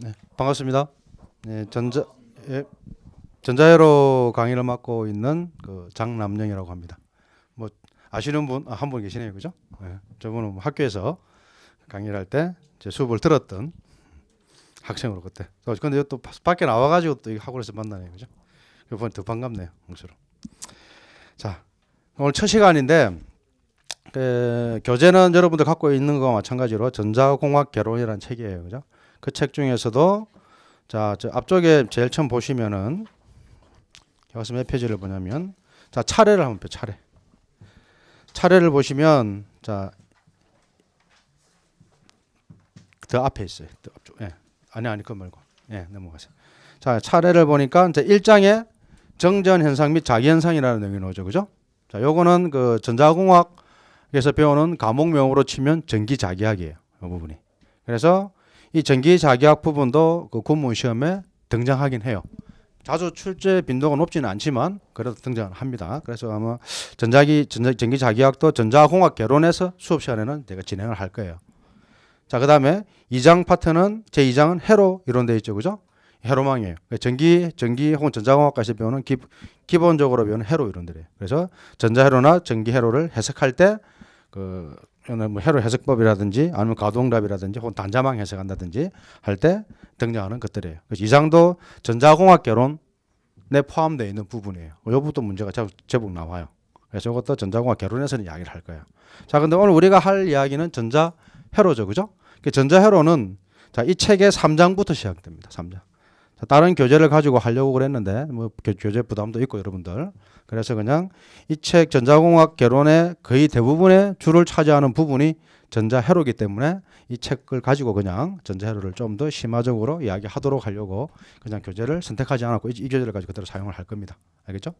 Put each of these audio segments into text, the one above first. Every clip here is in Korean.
네, 반갑습니다. 네, 전자 예, 전자회로 강의를 맡고 있는 그 장남영이라고 합니다. 뭐 아시는 분 한분 아, 계시네요, 그죠? 네, 저분은 뭐 학교에서 강의를 할때제 수업을 들었던 학생으로 그때. 근데 또 밖에 나와가지고 또 학원에서 만나네요, 그죠? 이번에 더 반갑네요, 공수로. 자, 오늘 첫 시간인데 그, 교재는 여러분들 갖고 있는 거와 마찬가지로 전자공학 개론이라는 책이에요, 그죠? 그책 중에서도 자, 저 앞쪽에 제일 처음 보시면은 여기서 몇 페이지를 보냐면 자, 차례를 한번 펴 차례. 차례를 보시면 자, 더 앞에 있어요. 더 앞쪽. 예. 아니 아니 그 말고. 예, 넘어가세요. 자, 차례를 보니까 이제 1장에 정전 현상 및 자기 현상이라는 내용이 나오죠. 그죠? 자, 요거는 그 전자공학에서 배우는 과목명으로 치면 전기 자기학이에요. 이 부분이. 그래서 이 전기 자기학 부분도 그 군문 시험에 등장하긴 해요. 자주 출제 빈도가 높지는 않지만 그래도 등장을 합니다. 그래서 아마 전자기 전자, 전기 자기학도 전자공학 개론에서 수업 시간에는 제가 진행을 할 거예요. 자, 그다음에 2장 파트는 제 2장은 해로 이론돼 있죠. 그죠? 해로망이에요. 전기, 전기 혹은 전자공학까지 배우는 기, 기본적으로 배우는 해로 이론들이에요. 그래서 전자해로나 전기해로를 해석할 때그 뭐 해로 해석법이라든지 아니면 가동답이라든지 혹은 단자망 해석한다든지 할 때 등장하는 것들이에요. 그래서 이상도 전자공학 결론에 포함되어 있는 부분이에요. 요부터 문제가 제법 나와요. 그래서 이것도 전자공학 결론에서는 이야기를 할 거예요. 자, 근데 오늘 우리가 할 이야기는 전자회로죠. 그죠? 그 전자회로는 자, 이 책의 3장부터 시작됩니다. 3장. 다른 교재를 가지고 하려고 그랬는데 뭐 교재 부담도 있고 여러분들 그래서 그냥 이 책 전자공학 개론의 거의 대부분의 줄을 차지하는 부분이 전자회로기 때문에 이 책을 가지고 그냥 전자회로를 좀 더 심화적으로 이야기하도록 하려고 그냥 교재를 선택하지 않았고 이, 이 교재를 가지고 그대로 사용을 할 겁니다. 알겠죠?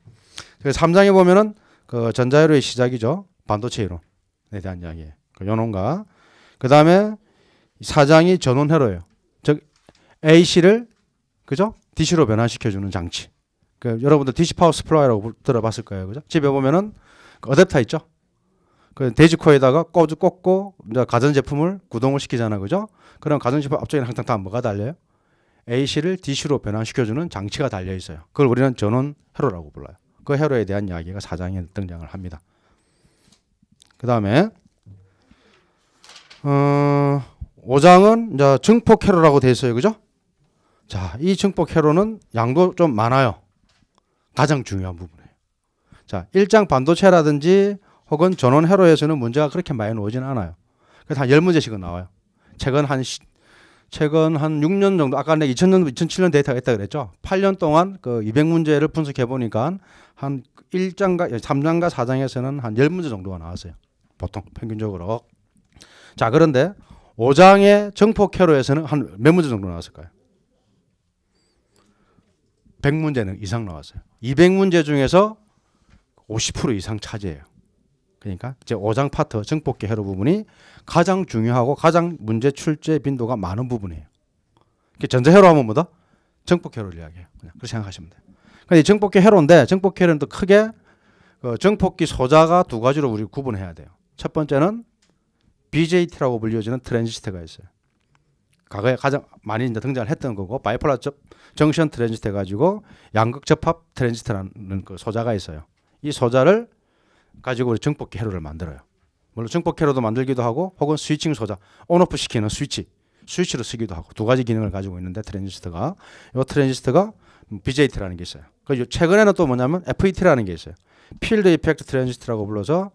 그래서 3장에 보면은 그 전자회로의 시작이죠. 반도체 이론에 대한 이야기. 그 연원과 그다음에 4장이 전원회로예요. 즉 AC를 그죠? DC로 변환시켜주는 장치. 그 여러분들 DC 파워 스플라이라고 들어봤을 거예요. 그죠? 집에 보면은 그 어댑터 있죠? 그 돼지코에다가 꽂, 꽂고 가전제품을 구동을 시키잖아. 그죠? 그럼 가전제품 앞쪽에 항상 다 뭐가 달려요? AC를 DC로 변환시켜주는 장치가 달려 있어요. 그걸 우리는 전원 회로라고 불러요. 그 회로에 대한 이야기가 사장에 등장을 합니다. 그 다음에 어, 5장은 이제 증폭 회로라고 돼 있어요. 그죠? 자, 이 증폭 회로는 양도 좀 많아요. 가장 중요한 부분이에요. 자, 일장 반도체라든지 혹은 전원 회로에서는 문제가 그렇게 많이 나 오진 않아요. 그래서 한 열문제씩은 나와요. 최근 한 시, 최근 한 6년 정도 아까 내가 2000년 2007년 데이터가 있다 그랬죠. 8년 동안 그 200문제를 분석해 보니까 한 1장과 3장과 4장에서는 한 10문제 정도가 나왔어요. 보통 평균적으로. 자, 그런데 5장의 정폭 회로에서는 한 몇 문제 정도 나왔을까요? 100문제는 이상 나왔어요. 200문제 중에서 50% 이상 차지해요. 그러니까 제 5장 파트 증폭계 회로 부분이 가장 중요하고 가장 문제 출제 빈도가 많은 부분이에요. 전자 회로 하면 뭐다? 증폭 회로를 이야기해요. 그냥 그렇게 생각하시면 돼요. 근데 그러니까 증폭계 회로인데 증폭 회로는 또 크게 그 증폭기 소자가 두 가지로 우리 구분해야 돼요. 첫 번째는 BJT라고 불려지는 트랜지스터가 있어요. 과거에 가장 많이 이제 등장을 했던 거고 바이폴라 접 정션 트랜지스터 가지고 양극 접합 트랜지스터라는 그 소자가 있어요. 이 소자를 가지고 우리 증폭기 회로를 만들어요. 물론 증폭 회로도 만들기도 하고 혹은 스위칭 소자 온오프 시키는 스위치 스위치로 쓰기도 하고 두 가지 기능을 가지고 있는데 트랜지스터가 이 트랜지스터가 BJT라는 게 있어요. 그 최근에는 또 뭐냐면 FET라는 게 있어요. 필드 이펙트 트랜지스터라고 불러서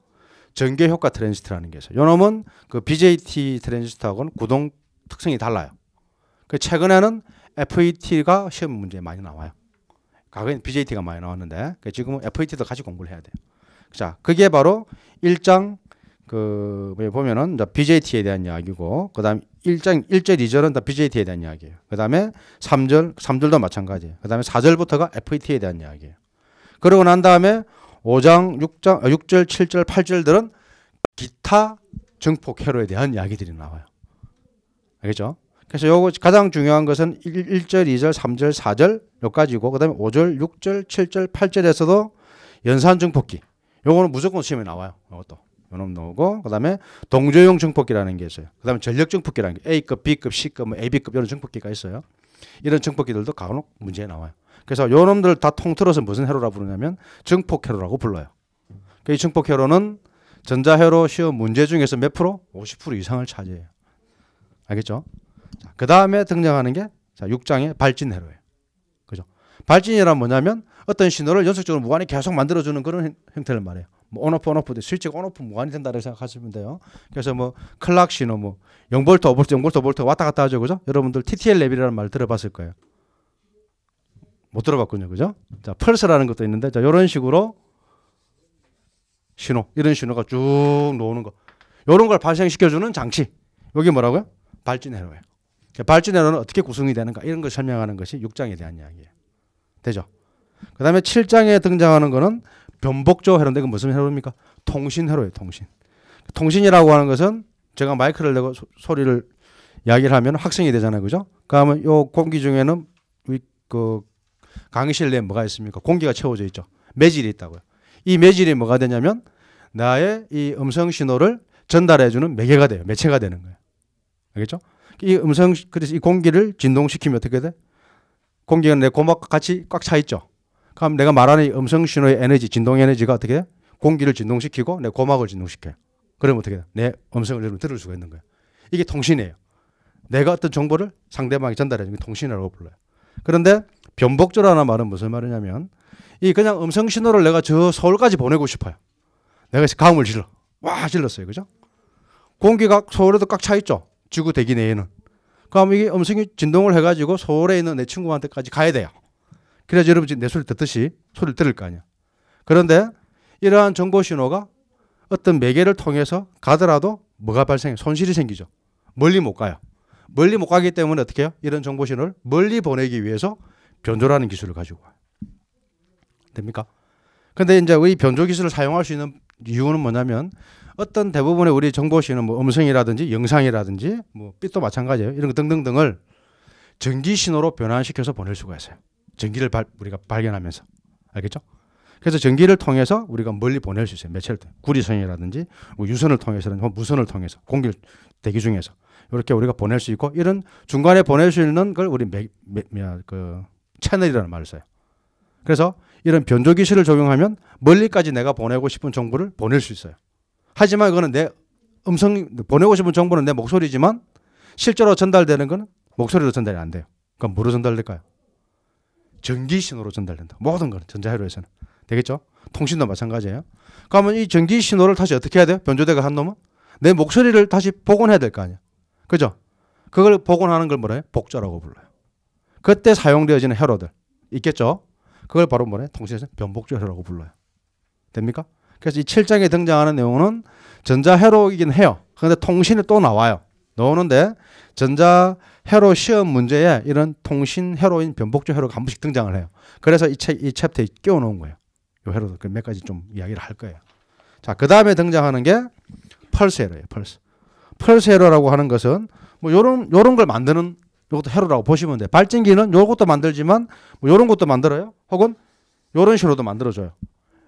전개 효과 트랜지스터라는 게 있어요. 요 놈은 그 BJT 트랜지스터하고는 구동 특성이 달라요. 그 최근에는 FAT가 시험 문제 많이 나와요. 과거엔 BJT가 많이 나왔는데 그 지금은 FAT도 같이 공부를 해야 돼요. 자, 그게 바로 1장 그 보면은 BJT에 대한 이야기고 그다음 1장 1절 2절은 다 BJT에 대한 이야기예요. 그다음에 3절 3절도 마찬가지예요. 그다음에 4절부터가 FAT에 대한 이야기예요. 그러고 난 다음에 5장 6장 6절 아, 7절 8절들은 기타 증폭 회로에 대한 이야기들이 나와요. 알겠죠? 그래서 요거 가장 중요한 것은 1, 절이절삼절사절 여기까지고 그다음에 오절육절칠절팔절에서도 연산증 폭기. 요거는 무조건 시험에 나와요. 요것도. 요놈 나고 그다음에 동조용 증폭기라는 게 있어요. 그다음에 전력 증폭기라는 게 A급, B급, C급, 뭐 AB급 이런 증폭기가 있어요. 이런 증폭기들도 간혹 문제에 나와요. 그래서 요놈들 다 통틀어서 무슨 회로라 부르냐면 증폭회로라고 불러요. 이 증폭회로는 전자회로 시험 문제 중에서 몇 프로? 50% 이상을 차지해요. 알겠죠? 그 다음에 등장하는 게 자, 6장의 발진회로예요. 그죠? 발진이란 뭐냐면 어떤 신호를 연속적으로 무한히 계속 만들어주는 그런 형태를 말해요. 뭐 온오프 온오프 스위치가 온오프 무한히 된다고 생각하시면 돼요. 그래서 뭐 클락 신호 뭐 0볼트 5볼트 0볼트 5볼트 왔다 갔다 하죠. 그죠? 여러분들 TTL 랩이라는 말 들어봤을 거예요. 못 들어봤군요. 그죠? 자, 펄스라는 것도 있는데 자, 요런 식으로 신호 이런 신호가 쭉노는 거. 이런걸 발생시켜 주는 장치. 여기 뭐라고요? 발진해로예요발진해로는 그러니까 어떻게 구성이 되는가 이런 걸 설명하는 것이 6장에 대한 이야기예요. 되죠? 그 다음에 7장에 등장하는 것은 변복조 회로인데 그 무슨 회로입니까? 통신 회로예요. 통신. 통신이라고 하는 것은 제가 마이크를 내고 소, 리를 이야기를 하면 학생이 되잖아요. 그죠? 그러면 요 공기 중에는 그 강의실 내에 뭐가 있습니까? 공기가 채워져 있죠. 매질이 있다고요. 이 매질이 뭐가 되냐면 나의 이 음성 신호를 전달해주는 매개가 돼요. 매체가 되는 거예요. 알겠죠? 이 음성 그래서 이 공기를 진동시키면 어떻게 돼? 공기가 내고막 같이 꽉 차 있죠. 그럼 내가 말하는 음성 신호의 에너지, 진동 에너지가 어떻게 돼? 공기를 진동시키고 내 고막을 진동시켜요. 그러면 어떻게 돼? 내 음성을 여러분 들을 수가 있는 거예요. 이게 통신이에요. 내가 어떤 정보를 상대방이 전달해 주는 게 통신이라고 불러요. 그런데 변복조라는 말은 무슨 말이냐면 이 그냥 음성 신호를 내가 저 서울까지 보내고 싶어요. 내가 가음을 질러. 와 질렀어요. 그죠? 공기가 서울에도 꽉 차 있죠. 지구 대기 내에는. 그럼 이게 음성이 진동을 해가지고 서울에 있는 내 친구한테까지 가야 돼요. 그래야 여러분 지금 내 소리를 듣듯이 소리를 들을 거 아니야. 그런데 이러한 정보 신호가 어떤 매개를 통해서 가더라도 뭐가 발생해? 손실이 생기죠. 멀리 못 가요. 멀리 못 가기 때문에 어떻게 해요? 이런 정보 신호를 멀리 보내기 위해서 변조라는 기술을 가지고 와요. 됩니까? 근데 이제 이 변조 기술을 사용할 수 있는 이유는 뭐냐면 어떤 대부분의 우리 정보시는 뭐 음성이라든지 영상이라든지 뭐 빛도 마찬가지예요. 이런 거 등등등을 전기 신호로 변환시켜서 보낼 수가 있어요. 전기를 발, 우리가 발견하면서 알겠죠? 그래서 전기를 통해서 우리가 멀리 보낼 수 있어요. 매체를 통해. 구리선이라든지 뭐 유선을 통해서는 뭐 무선을 통해서 공기 대기 중에서 이렇게 우리가 보낼 수 있고 이런 중간에 보낼 수 있는 걸 우리 매, 매, 매, 그 채널이라는 말을 써요. 그래서 이런 변조 기술을 적용하면 멀리까지 내가 보내고 싶은 정보를 보낼 수 있어요. 하지만 그거는 내 음성 보내고 싶은 정보는 내 목소리지만 실제로 전달되는 건 목소리로 전달이 안 돼요. 그럼 뭐로 전달될까요? 전기 신호로 전달된다. 모든 건 전자회로에서는 되겠죠? 통신도 마찬가지예요. 그러면 이 전기 신호를 다시 어떻게 해야 돼요? 변조대가 한 놈은 내 목소리를 다시 복원해야 될 거 아니야. 그죠? 그걸 복원하는 걸 뭐라 해요? 복자라고 불러요. 그때 사용되어지는 회로들 있겠죠? 그걸 바로 뭐래? 통신에서 변복죄라고 불러요. 됩니까? 그래서 이 7장에 등장하는 내용은 전자회로이긴 해요. 그런데 통신에 또 나와요. 나오는데 전자회로 시험 문제에 이런 통신회로인 변복죄 회로가 한 번씩 등장을 해요. 그래서 이, 책, 이 챕터에 끼워놓은 거예요. 요 회로도 몇 가지 좀 이야기를 할 거예요. 자, 그 다음에 등장하는 게 펄스 회로예요. 펄스. 펄스 회로라고 하는 것은 뭐 요런 요런 걸 만드는 이것도 회로라고 보시면 돼요. 발진기는 요것도 만들지만 뭐 요런 것도 만들어요. 혹은 요런 식으로도 만들어져요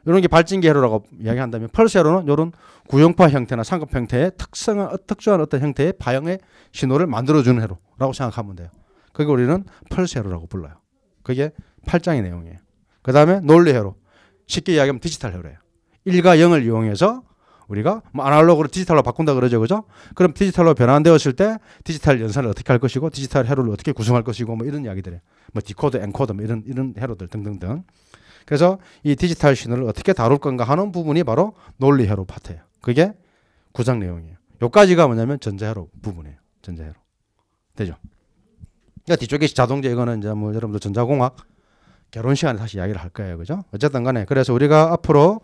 이런 게 발진기 회로라고 이야기한다면 펄스 회로는 이런 구형파 형태나 상급 형태의 특성 특정한 어떤 형태의 파형의 신호를 만들어주는 회로라고 생각하면 돼요. 그게 우리는 펄스 회로라고 불러요. 그게 8장의 내용이에요. 그 다음에 논리 회로. 쉽게 이야기하면 디지털 회로예요. 1과 0을 이용해서 우리가 뭐 아날로그로 디지털로 바꾼다 그러죠, 그죠? 그럼 디지털로 변환되었을 때 디지털 연산을 어떻게 할 것이고, 디지털 회로를 어떻게 구성할 것이고, 뭐 이런 이야기들이, 뭐 디코드, 앵코드뭐 이런 이런 회로들 등등등. 그래서 이 디지털 신호를 어떻게 다룰 건가 하는 부분이 바로 논리 회로 파트예요. 그게 구상 내용이에요. 요까지가 뭐냐면 전자 회로 부분이에요. 전자 회로 되죠? 그러니까 뒤쪽에 자동제 이거는 이제 뭐 여러분들 전자공학 결혼 시간에 다시 이야기를 할 거예요, 그죠? 어쨌든 간에 그래서 우리가 앞으로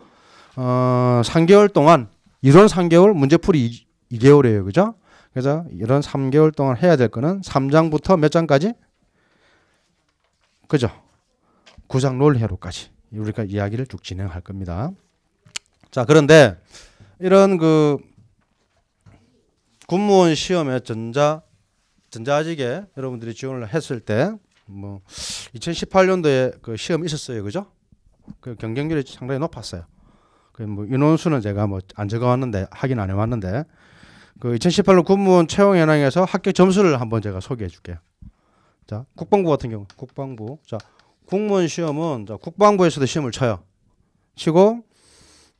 어, 3개월 동안 이런 3개월, 문제풀이 2, 2개월이에요. 그죠? 그래서 이런 3개월 동안 해야 될 거는 3장부터 몇 장까지? 그죠? 9장 롤해로까지 우리가 이야기를 쭉 진행할 겁니다. 자, 그런데 이런 그 군무원 시험에 전자 전자직에 여러분들이 지원을 했을 때뭐 2018년도에 그 시험 있었어요. 그죠? 그 경쟁률이 상당히 높았어요. 그뭐 인원수는 제가 뭐 안 적어왔는데 확인 안 해왔는데 그 2018년 군무원 채용 현황에서 합격 점수를 한번 제가 소개해 줄게요. 자 국방부 같은 경우 국방부 자 국무원 시험은 자, 국방부에서도 시험을 쳐요. 치고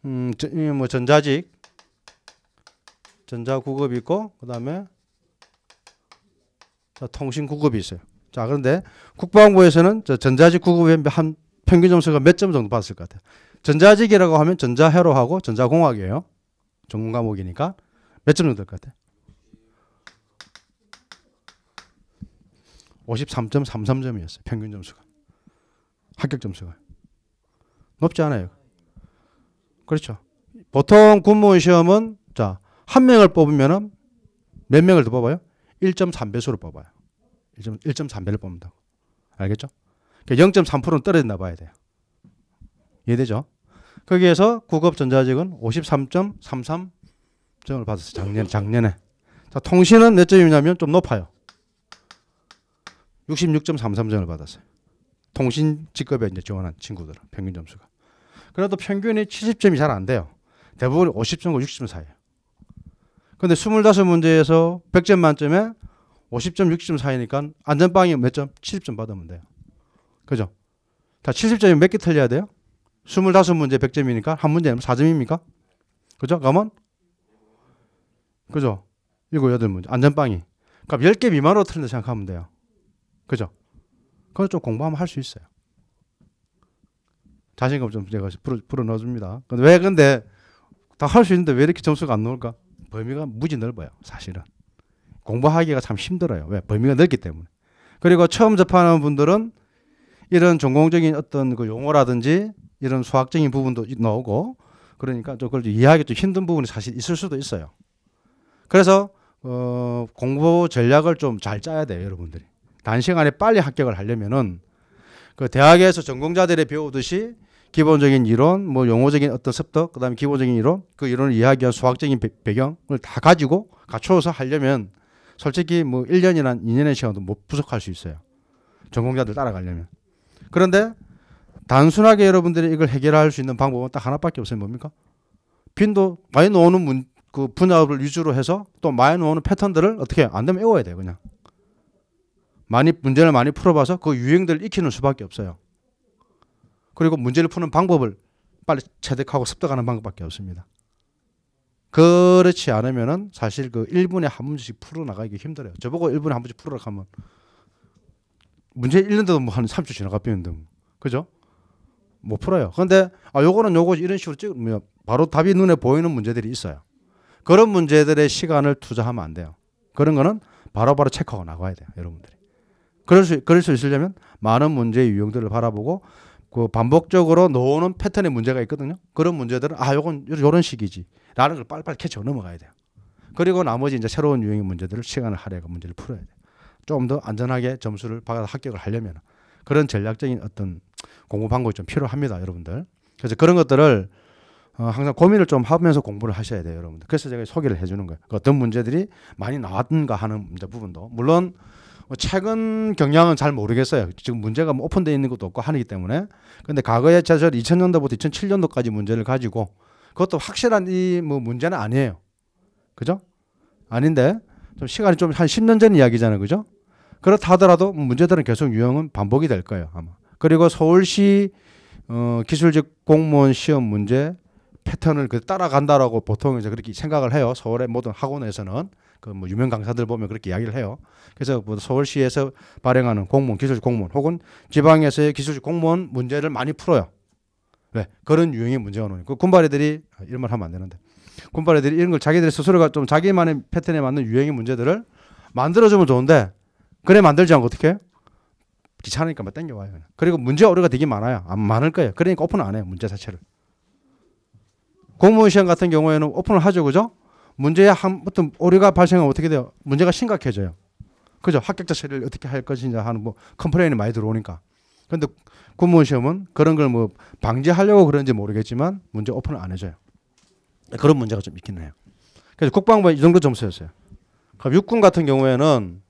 음뭐 전자직 전자구급이 있고 그 다음에 통신구급이 있어요. 자 그런데 국방부에서는 저 전자직 구급의 한 평균 점수가 몇 점 정도 받았을 것 같아요. 전자직이라고 하면 전자회로하고 전자공학이에요. 전공 과목이니까 몇 점 정도 될 것 같아? 53.33점이었어요. 평균 점수가. 합격 점수가. 높지 않아요. 그렇죠. 보통 군무원 시험은 자, 한 명을 뽑으면은 몇 명을 더 뽑아요? 1.3배수로 뽑아요. 1.3배를 뽑는다고. 알겠죠? 그러니까 0.3%는 떨어진다 봐야 돼요. 이해되죠? 거기에서 구급 전자직은 53.33점을 받았어요. 작년, 에 작년에. 자, 통신은 몇 점이냐면 좀 높아요. 66.33점을 받았어요. 통신 직급에 이제 지원한 친구들은 평균 점수가. 그래도 평균이 70점이 잘 안 돼요. 대부분 50점과 60점 사이에요. 근데 25문제에서 100점 만점에 50점, 60점 사이니까 안전빵이 몇 점? 70점 받으면 돼요. 그죠? 다 70점이 몇 개 틀려야 돼요? 25문제 1 0 0점이니까한 문제는 사점입니까 그죠? 가만? 그죠? 일곱, 여 문제. 안전빵이. 그러니까 열개 미만으로 틀린다 생각하면 돼요. 그죠? 그건 좀 공부하면 할 수 있어요. 자신감 좀 제가 불어, 불어 넣어줍니다. 근데 왜 근데 다 할 수 있는데 왜 이렇게 점수가 안 나올까? 범위가 무지 넓어요. 사실은. 공부하기가 참 힘들어요. 왜? 범위가 넓기 때문에. 그리고 처음 접하는 분들은 이런 전공적인 어떤 그 용어라든지 이런 수학적인 부분도 나오고 그러니까 좀 그걸 이해하기 좀 힘든 부분이 사실 있을 수도 있어요. 그래서 어, 공부 전략을 좀 잘 짜야 돼요, 여러분들이. 단시간에 빨리 합격을 하려면은 그 대학에서 전공자들이 배우듯이 기본적인 이론, 뭐 용어적인 어떤 습득, 그다음에 기본적인 이론, 그 이론을 이해하기 위한 수학적인 배, 경을다 가지고 갖춰서 하려면 솔직히 뭐 1년이나 2년의 시간도 못 부족할 수 있어요. 전공자들 따라가려면. 그런데 단순하게 여러분들이 이걸 해결할 수 있는 방법은 딱 하나밖에 없어요. 뭡니까? 빈도 많이 나오는 문, 그 분야를 위주로 해서 또 많이 나오는 패턴들을 어떻게 안 되면 외워야 돼요. 그냥. 많이 문제를 많이 풀어봐서 그 유행들을 익히는 수밖에 없어요. 그리고 문제를 푸는 방법을 빨리 체득하고 습득하는 방법밖에 없습니다. 그렇지 않으면은 사실 그 1분에 한 문제씩 풀어 나가기 힘들어요. 저보고 1분에 한 문제 풀으라고 하면 문제 읽는데도 뭐 한 3주 지나가 삐는데 뭐. 그죠? 못 풀어요. 그런데 아 요거는 요거 이런 식으로 찍으면 뭐, 바로 답이 눈에 보이는 문제들이 있어요. 그런 문제들의 시간을 투자하면 안 돼요. 그런 거는 바로바로 바로 체크하고 나가야 돼요, 여러분들이. 그럴 수 그럴 수 있으려면 많은 문제의 유형들을 바라보고 그 반복적으로 나는 패턴의 문제가 있거든요. 그런 문제들은 아 요건 요런 식이지라는 걸 빨리빨리 캐쳐 넘어가야 돼요. 그리고 나머지 이제 새로운 유형의 문제들을 시간을 할애하고 문제를 풀어야 돼요. 좀더 안전하게 점수를 받아 합격을 하려면 그런 전략적인 어떤 공부 방법이 좀 필요합니다, 여러분들. 그래서 그런 것들을 어, 항상 고민을 좀 하면서 공부를 하셔야 돼요, 여러분들. 그래서 제가 소개를 해주는 거예요. 그 어떤 문제들이 많이 나왔던가 하는 문제 부분도 물론 뭐 최근 경향은 잘 모르겠어요. 지금 문제가 뭐 오픈되어 있는 것도 없고 하기 때문에. 근데 과거에 제절 2000년도부터 2007년도까지 문제를 가지고 그것도 확실한 이 뭐 문제는 아니에요. 그죠? 아닌데 좀 시간이 좀 한 10년 전 이야기잖아요. 그죠? 그렇다 하더라도 문제들은 계속 유형은 반복이 될 거예요. 아마. 그리고 서울시 어, 기술직 공무원 시험 문제 패턴을 그 따라간다라고 보통 이제 그렇게 생각을 해요. 서울의 모든 학원에서는 그 뭐 유명 강사들 보면 그렇게 이야기를 해요. 그래서 뭐 서울시에서 발행하는 공무원, 기술직 공무원 혹은 지방에서의 기술직 공무원 문제를 많이 풀어요. 네, 그런 유형의 문제가 오니까 그 군발애들이 아, 이런 말 하면 안 되는데 군발애들이 이런 걸 자기들 스스로가 좀 자기만의 패턴에 맞는 유형의 문제들을 만들어주면 좋은데 그래 만들지 않고 어떻게? 귀찮으니까 막 땡겨와요. 그리고 문제 오류가 되게 많아요. 안 아, 많을 거예요. 그러니까 오픈을 안 해요. 문제 자체를. 공무원 시험 같은 경우에는 오픈을 하죠. 그죠? 문제에 한부터 오류가 발생하면 어떻게 돼요? 문제가 심각해져요. 그죠? 합격자 처리를 어떻게 할 것인지 하는 뭐 컴플레인이 많이 들어오니까. 근데 공무원 시험은 그런 걸 뭐 방지하려고 그런지 모르겠지만 문제 오픈을 안 해줘요. 그런 문제가 좀 있긴 해요. 그래서 국방부 이 정도 점수였어요. 그럼 육군 같은 경우에는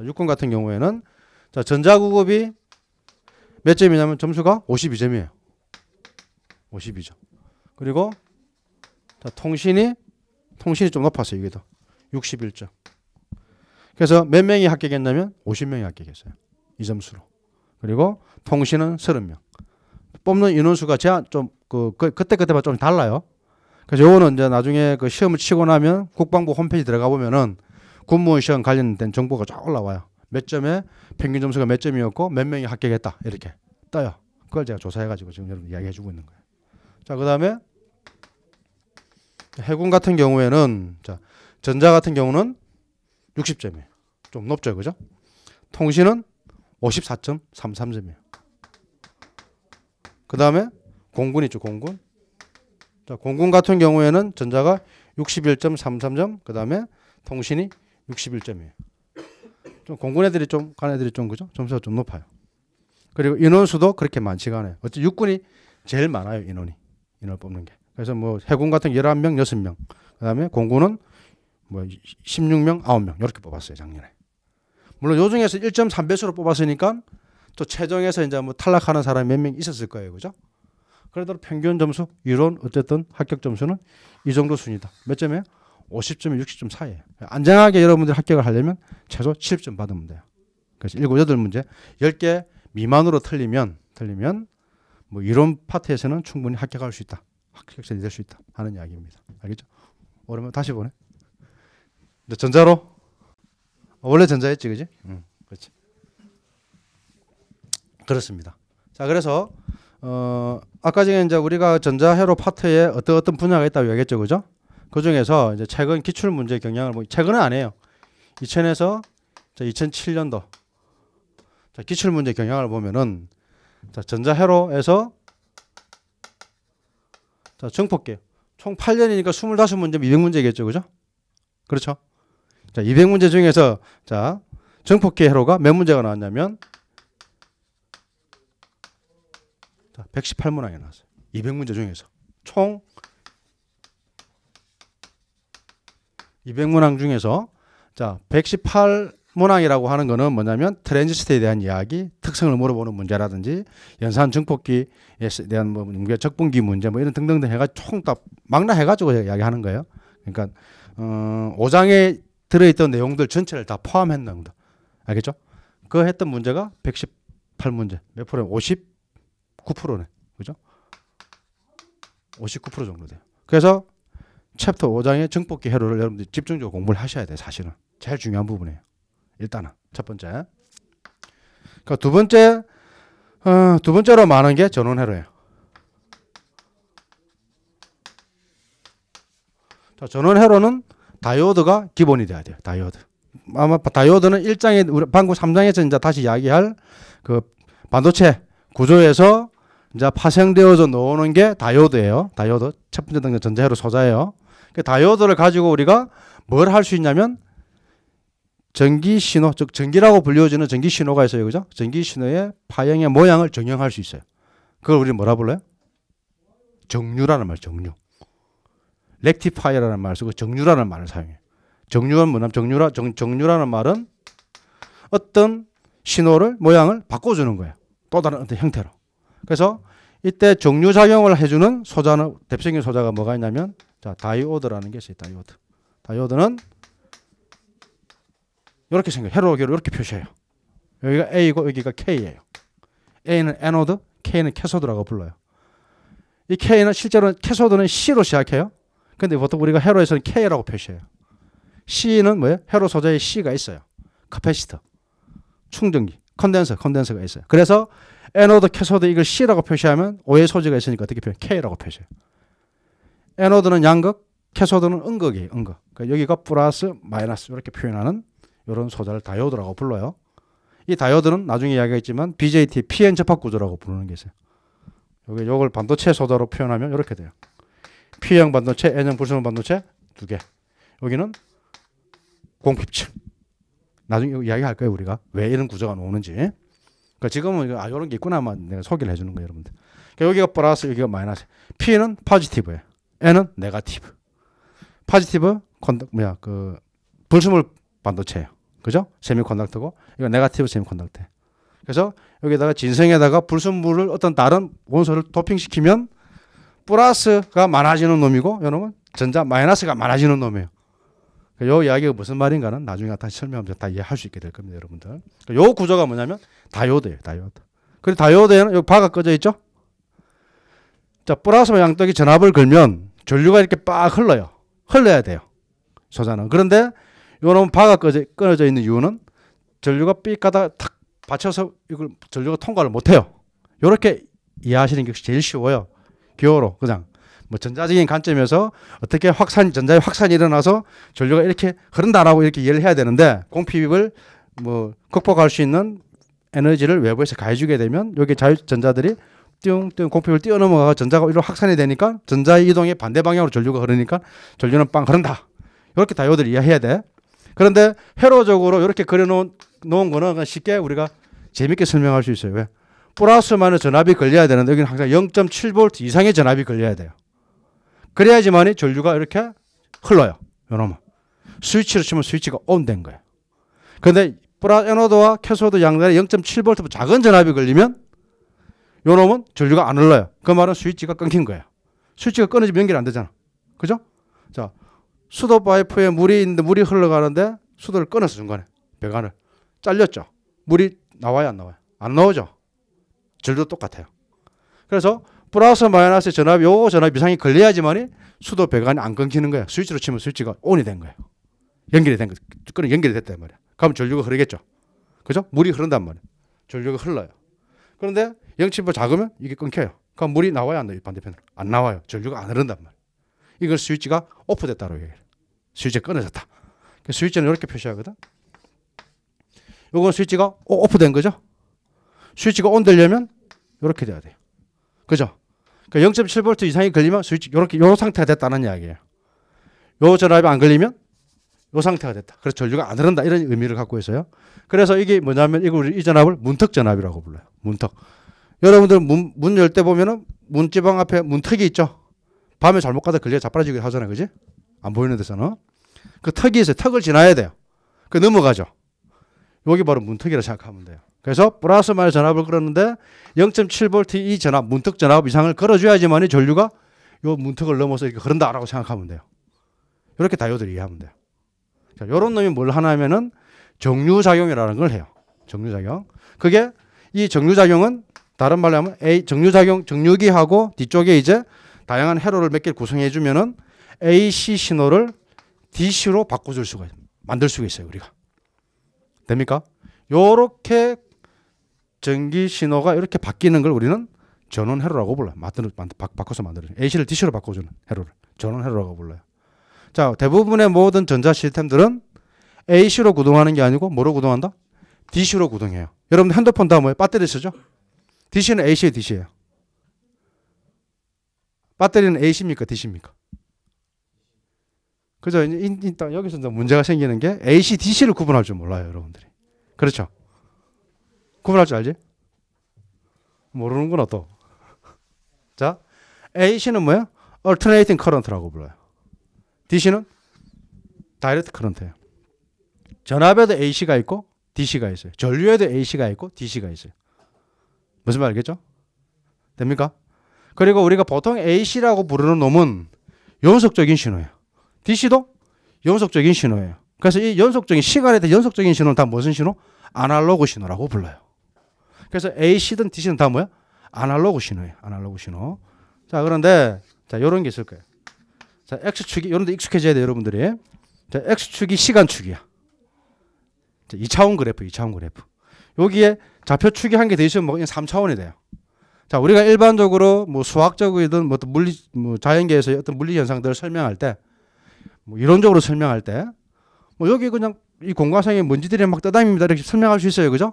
육군 같은 경우에는 자, 전자구급이 몇 점이냐면 점수가 52점이에요. 52점. 그리고 자, 통신이 통신이 좀 높았어요. 이게 더 61점. 그래서 몇 명이 합격했냐면 50명이 합격했어요. 이 점수로. 그리고 통신은 30명. 뽑는 인원수가 제한 좀그 그, 그 그때 그때마다 좀 달라요. 그래서 요거는 이제 나중에 그 시험을 치고 나면 국방부 홈페이지 들어가 보면은 군무원 시험 관련된 정보가 쫙 올라와요. 몇 점에 평균 점수가 몇 점이었고 몇 명이 합격했다 이렇게 떠요. 그걸 제가 조사해가지고 지금 여러분 이야기해주고 있는 거예요. 자 그다음에 해군 같은 경우에는 자 전자 같은 경우는 60점이에요. 좀 높죠, 그죠? 통신은 54.33점이에요. 그 다음에 공군 있죠, 공군. 자, 공군 같은 경우에는 전자가 61.33점, 그 다음에 통신이 61점이에요. 좀 공군 애들이 좀, 간 애들이 좀, 그죠? 점수가 좀 높아요. 그리고 인원수도 그렇게 많지가 않아요. 어째 육군이 제일 많아요, 인원이. 인원을 뽑는 게. 그래서 뭐 해군 같은 열한 명 여섯 명 그다음에 공군은 뭐 십육 명 아홉 명 이렇게 뽑았어요, 작년에. 물론 요 중에서 일점삼 배수로 뽑았으니까 또 최종에서 이제 뭐 탈락하는 사람이 몇 명 있었을 거예요. 그죠? 그래도 평균 점수, 이론 어쨌든 합격 점수는 이 정도 순이다. 몇 점이에요? 50점에 60점 사이에 안정하게 여러분들이 합격을 하려면 최소 70점 받으면 돼요. 그래서 7, 8문제 10개 미만으로 틀리면 틀리면 뭐 이런 파트에서는 충분히 합격할 수 있다. 합격자이 될 수 있다 하는 이야기입니다. 알겠죠? 오랜만 다시 보네. 근데 전자로 어, 원래 전자였지 그지? 응, 그렇지. 그렇습니다. 자 그래서 어, 아까 전에 이제 우리가 전자회로 파트에 어떤 어떤 분야가 있다고 얘기했죠, 그죠? 그 중에서 이제 최근 기출 문제 경향을 뭐 최근은 안 해요. 2000에서 2007년도 자, 기출 문제 경향을 보면은 자, 전자회로에서 자, 정폭계 총 8년이니까 25문제 200문제겠죠. 그죠? 그렇죠? 자, 200문제 중에서 자, 정폭계 회로가 몇 문제가 나왔냐면 자, 118문항이 나왔어요. 200문제 중에서 총 200문항 중에서 자 118문항이라고 하는 거는 뭐냐면 트랜지스트에 대한 이야기, 특성을 물어보는 문제라든지 연산 증폭기에 대한 뭐 문제, 적분기 문제 뭐 이런 등등등 해가 총다 막나 해가지고 이야기하는 거예요. 그러니까 어, 5장에 들어있던 내용들 전체를 다 포함했는 겁니다. 알겠죠? 그 했던 문제가 118문제 몇 프로? 냐 59%네. 그죠? 59% 정도 돼요. 그래서 챕터 5장의 증폭기 회로를 여러분들 이 집중적으로 공부를 하셔야 돼요. 사실은 제일 중요한 부분이에요. 일단은 첫 번째. 그러니까 두 번째 어, 두 번째로 많은 게 전원 회로예요. 자, 전원 회로는 다이오드가 기본이 돼야 돼요. 다이오드. 아마 다이오드는 1장에 우리 방금 3장에서 이제 다시 이야기할 그 반도체 구조에서 이제 파생되어서 나오는 게 다이오드예요. 다이오드 첫 번째 단 전자회로 소자예요. 그 다이오드를 가지고 우리가 뭘 할 수 있냐면 전기 신호, 즉 전기라고 불려지는 전기 신호가 있어요, 그죠? 전기 신호의 파형의 모양을 정형할 수 있어요. 그걸 우리 뭐라 불러요? 정류라는 말, 정류. 렉티파이라는말 쓰고 정류라는 말을 사용해요. 정류는 뭐냐면 정류라 정, 정류라는 말은 어떤 신호를 모양을 바꿔주는 거예요. 또 다른 어떤 형태로. 그래서 이때 정류 작용을 해주는 소자는 대표적인 소자가 뭐가 있냐면 자 다이오드라는 게 있어요. 다이오드. 다이오드는 이렇게 생겨. 회로계로 이렇게 표시해요. 여기가 A고 여기가 K예요. A는 에노드, K는 캐소드라고 불러요. 이 K는 실제로는 캐소드는 C로 시작해요. 근데 보통 우리가 회로에서는 K라고 표시해요. C는 뭐예요? 회로 소자에 C가 있어요. 카페시터 충전기, 컨덴서, 컨덴서가 있어요. 그래서 에노드 캐소드 이걸 C라고 표시하면 O의 소지가 있으니까 어떻게 표현? 해요 K라고 표시해요. 에노드는 양극, 캐소드는 음극이에요. 음극. 그러니까 여기가 플러스, 마이너스 이렇게 표현하는 이런 소자를 다이오드라고 불러요. 이 다이오드는 나중에 이야기했지만 BJT, PN 접합 구조라고 부르는 게 있어요. 여기 이걸 반도체 소자로 표현하면 이렇게 돼요. P형 반도체, N형 불순 반도체 두 개. 여기는 공핍층. 나중에 이야기할 거예요 우리가 왜 이런 구조가 나오는지. 그러니까 지금은 아 이런 게 있구나만 내가 소개를 해주는 거예요, 여러분들. 그러니까 여기가 플러스, 여기가 마이너스. P는 파지티브예요. N은 네가티브. 파지티브 컨덕 뭐야 그 불순물 반도체예요. 그죠? 세미컨덕터고 이거 네가티브 세미컨덕터. 그래서 여기다가 진생에다가 불순물을 어떤 다른 원소를 도핑시키면 플러스가 많아지는 놈이고 여러분 전자 마이너스가 많아지는 놈이에요. 이 그러니까 이야기가 무슨 말인가는 나중에 다시 설명하면다 이해할 수 있게 될 겁니다, 여러분들. 그러니까 요 구조가 뭐냐면 다이오드예요, 다이오드. 그리고 다이오드에는 요 바가 꺼져 있죠? 자, 플라스와 양떡이 전압을 걸면 전류가 이렇게 빡 흘러요. 흘러야 돼요. 소자는. 그런데 요런 바가 꺼져, 끊어져 있는 이유는 전류가 삑가다탁 받쳐서 이걸 전류가 통과를 못 해요. 요렇게 이해하시는 게 제일 쉬워요. 기호로 그냥 뭐 전자적인 관점에서 어떻게 확산 전자의 확산이 일어나서 전류가 이렇게 흐른다라고 이렇게 이해를 해야 되는데 공핍을 뭐 극복할 수 있는 에너지를 외부에서 가해주게 되면 여기 자유 전자들이 띵띵 공핍을 뛰어넘어가 전자가 이로 확산이 되니까 전자의 이동이 반대 방향으로 전류가 흐르니까 전류는 빵 흐른다. 이렇게 다이오드를 이해해야 돼. 그런데 회로적으로 이렇게 그려놓은 놓은 거는 쉽게 우리가 재밌게 설명할 수 있어요. 왜? 플러스 마이너스 전압이 걸려야 되는데 여기는 항상 0.7V 이상의 전압이 걸려야 돼요. 그래야지만이 전류가 이렇게 흘러요. 요놈은. 스위치로 치면 스위치가 온 된 거예요. 근데 플러 에노드와 캐소드 양단에 0 7 v 작은 전압이 걸리면 요놈은 전류가 안 흘러요. 그 말은 스위치가 끊긴 거예요. 스위치가 끊어지면 연결이 안 되잖아. 그죠? 자, 수도 파이프에 물이 있는데 물이 흘러가는데 수도를 끊어서 중간에 배관을 잘렸죠. 물이 나와요 안 나와요? 안 나오죠. 전도 류 똑같아요. 그래서 플러스 마이너스 전압, 요 전압 이상이 걸려야지만이 수도 배관이 안 끊기는 거야. 스위치로 치면 스위치가 온이 된 거예요. 연결이 된 거. 예요 그럼 연결이 됐단 말이야. 그럼 전류가 흐르겠죠. 그죠? 물이 흐른단 말이야. 전류가 흘러요. 그런데 0.7보 작으면 이게 끊겨요. 그럼 물이 나와야 안 나와요. 반대편으로. 안 나와요. 전류가 안 흐른단 말이야. 이걸 스위치가 오프됐다고 얘기해요. 스위치가 끊어졌다. 그러니까 스위치는 이렇게 표시하거든. 이건 스위치가 오프된 거죠. 스위치가 온 되려면 이렇게 돼야 돼요. 그죠? 그러니까 0.7V 이상이 걸리면 스위치 요렇게 요 상태가 됐다는 이야기예요. 요 전압이 안 걸리면 요 상태가 됐다. 그래서 전류가 안 흐른다 이런 의미를 갖고 있어요. 그래서 이게 뭐냐면 이거 우리 이 전압을 문턱 전압이라고 불러요. 문턱. 여러분들 문 문 열 때 보면은 문지방 앞에 문턱이 있죠. 밤에 잘못 가다 걸려 자빠지게 하잖아요. 그지? 안 보이는 데서는. 그 턱이 있어요. 턱을 지나야 돼요. 그 넘어가죠. 여기 바로 문턱이라 생각하면 돼요. 그래서 플러스 마이너스 전압을 걸었는데 0.7V 이 전압, 문턱 전압 이상을 걸어줘야지만이 전류가 요 문턱을 넘어서 이렇게 흐른다라고 생각하면 돼요. 이렇게 다이오드를 이해하면 돼요. 자, 요런 놈이 뭘 하냐면은 정류작용이라는 걸 해요. 정류작용. 그게 이 정류작용은 다른 말로 하면 A 정류작용 정류기하고 뒤쪽에 이제 다양한 회로를 몇 개를 구성해 주면은 AC 신호를 DC로 바꿔줄 수가 있어요. 만들 수가 있어요 우리가 됩니까? 요렇게 전기 신호가 이렇게 바뀌는 걸 우리는 전원 회로라고 불러요. 만들, 바, 꿔서 만드는 AC를 DC로 바꿔주는 회로를 전원 회로라고 불러요. 자, 대부분의 모든 전자 시스템들은 AC로 구동하는 게 아니고 뭐로 구동한다? DC로 구동해요. 여러분 핸드폰 다 뭐예요? 배터리 쓰죠? DC는 AC에 DC예요. 배터리는 AC입니까? DC입니까? 그죠? 일단 여기서 문제가 생기는 게 AC, DC를 구분할 줄 몰라요, 여러분들이. 그렇죠? 구분할 줄 알지? 모르는구나, 또. 자, AC는 뭐야? Alternating Current라고 불러요. DC는 Direct Current예요. 전압에도 AC가 있고 DC가 있어요. 전류에도 AC가 있고 DC가 있어요. 무슨 말 알겠죠? 됩니까? 그리고 우리가 보통 AC라고 부르는 놈은 연속적인 신호예요. DC도 연속적인 신호예요. 그래서 이 연속적인 시간에 대한 연속적인 신호는 다 무슨 신호? 아날로그 신호라고 불러요. 그래서 AC든 DC든 다 뭐야? 아날로그 신호예요. 아날로그 신호. 자, 그런데 자, 요런 게 있을 거예요. 자, X축이 요런 데 익숙해져야 돼요, 여러분들이. 자, X축이 시간축이야. 자, 2차원 그래프, 2차원 그래프. 여기에 좌표축이 한개더 있으면 뭐 그냥 3차원이 돼요. 자, 우리가 일반적으로 뭐 수학적이든 뭐 물리 뭐 자연계에서 어떤 물리 현상들을 설명할 때뭐 이론적으로 설명할 때뭐 여기 그냥 이공과상의 먼지들이 막 떠다닙니다 이렇게 설명할 수 있어요 그죠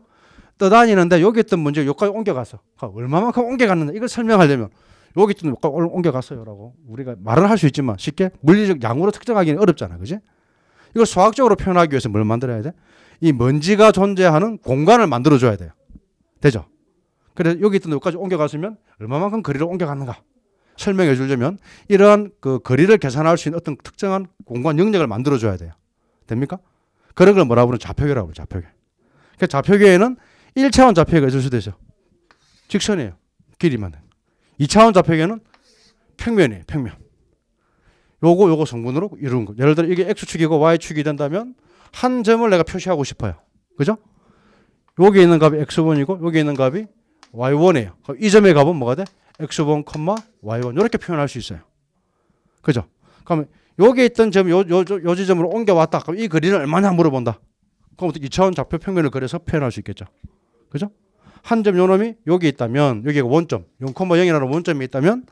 떠다니는데 여기 있던 먼지가 여기까지 옮겨가서 얼마만큼 옮겨갔는데 이걸 설명하려면 여기 있던 여기까지 옮겨갔어요라고 우리가 말을 할 수 있지만 쉽게 물리적 양으로 특정하기는 어렵잖아 그지 이걸 수학적으로 표현하기 위해서 뭘 만들어야 돼? 이 먼지가 존재하는 공간을 만들어줘야 돼요. 되죠? 그래서 여기 있던 여기까지 옮겨갔으면 얼마만큼 거리를 옮겨갔는가? 설명해 주려면 이러한 그 거리를 계산할 수 있는 어떤 특정한 공간 영역을 만들어 줘야 돼요. 됩니까? 그런 걸 뭐라 부르는 좌표계라고 그러죠. 좌표계. 그 좌표계에는 1차원 좌표계가 있을 수도 있어 요 직선이에요. 길이만. 2차원 좌표계는 평면이에요. 평면. 요거 요거 성분으로 이루는 거. 예를 들어 이게 x축이고 y축이 된다면 한 점을 내가 표시하고 싶어요. 그죠? 여기 있는 값이 x번이고 여기 있는 값이 y1이에요. 그럼 이 점의 값은 뭐가 돼? x1, y1 이렇게 표현할 수 있어요. 그죠? 그러면 여기 있던 점, 요, 요, 요 지점으로 옮겨왔다. 그럼 이 거리는 얼마나 물어본다. 그럼 이차원 좌표 평면을 그려서 표현할 수 있겠죠. 그죠? 한 점 요놈이 여기 있다면, 여기가 원점, 0,0이라는 원점이 있다면,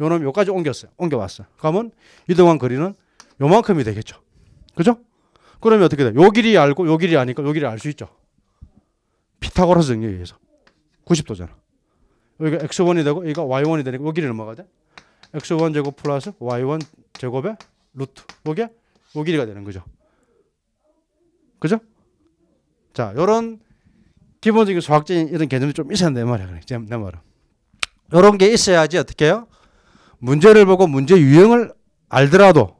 요놈이 여기까지 옮겼어요. 옮겨왔어. 요 그러면 이동한 거리는 요만큼이 되겠죠. 그죠? 그러면 어떻게 돼? 요 길이 알고 요 길이 아니까 요 길이 알 수 있죠. 피타고라스 영역에 의해서. 90도잖아. 여기가 x1이 되고 여기가 y1이 되니까 여기를 넘어가 돼? x1 제곱 플러스 y1 제곱의 루트 여게에 길이가 되는 거죠. 그죠? 자, 요런 기본적인 수학적인 이런 개념이 좀 있어야 된 말이야. 그래. 내 말은. 요런 게 있어야지 어떻게 해요? 문제를 보고 문제 유형을 알더라도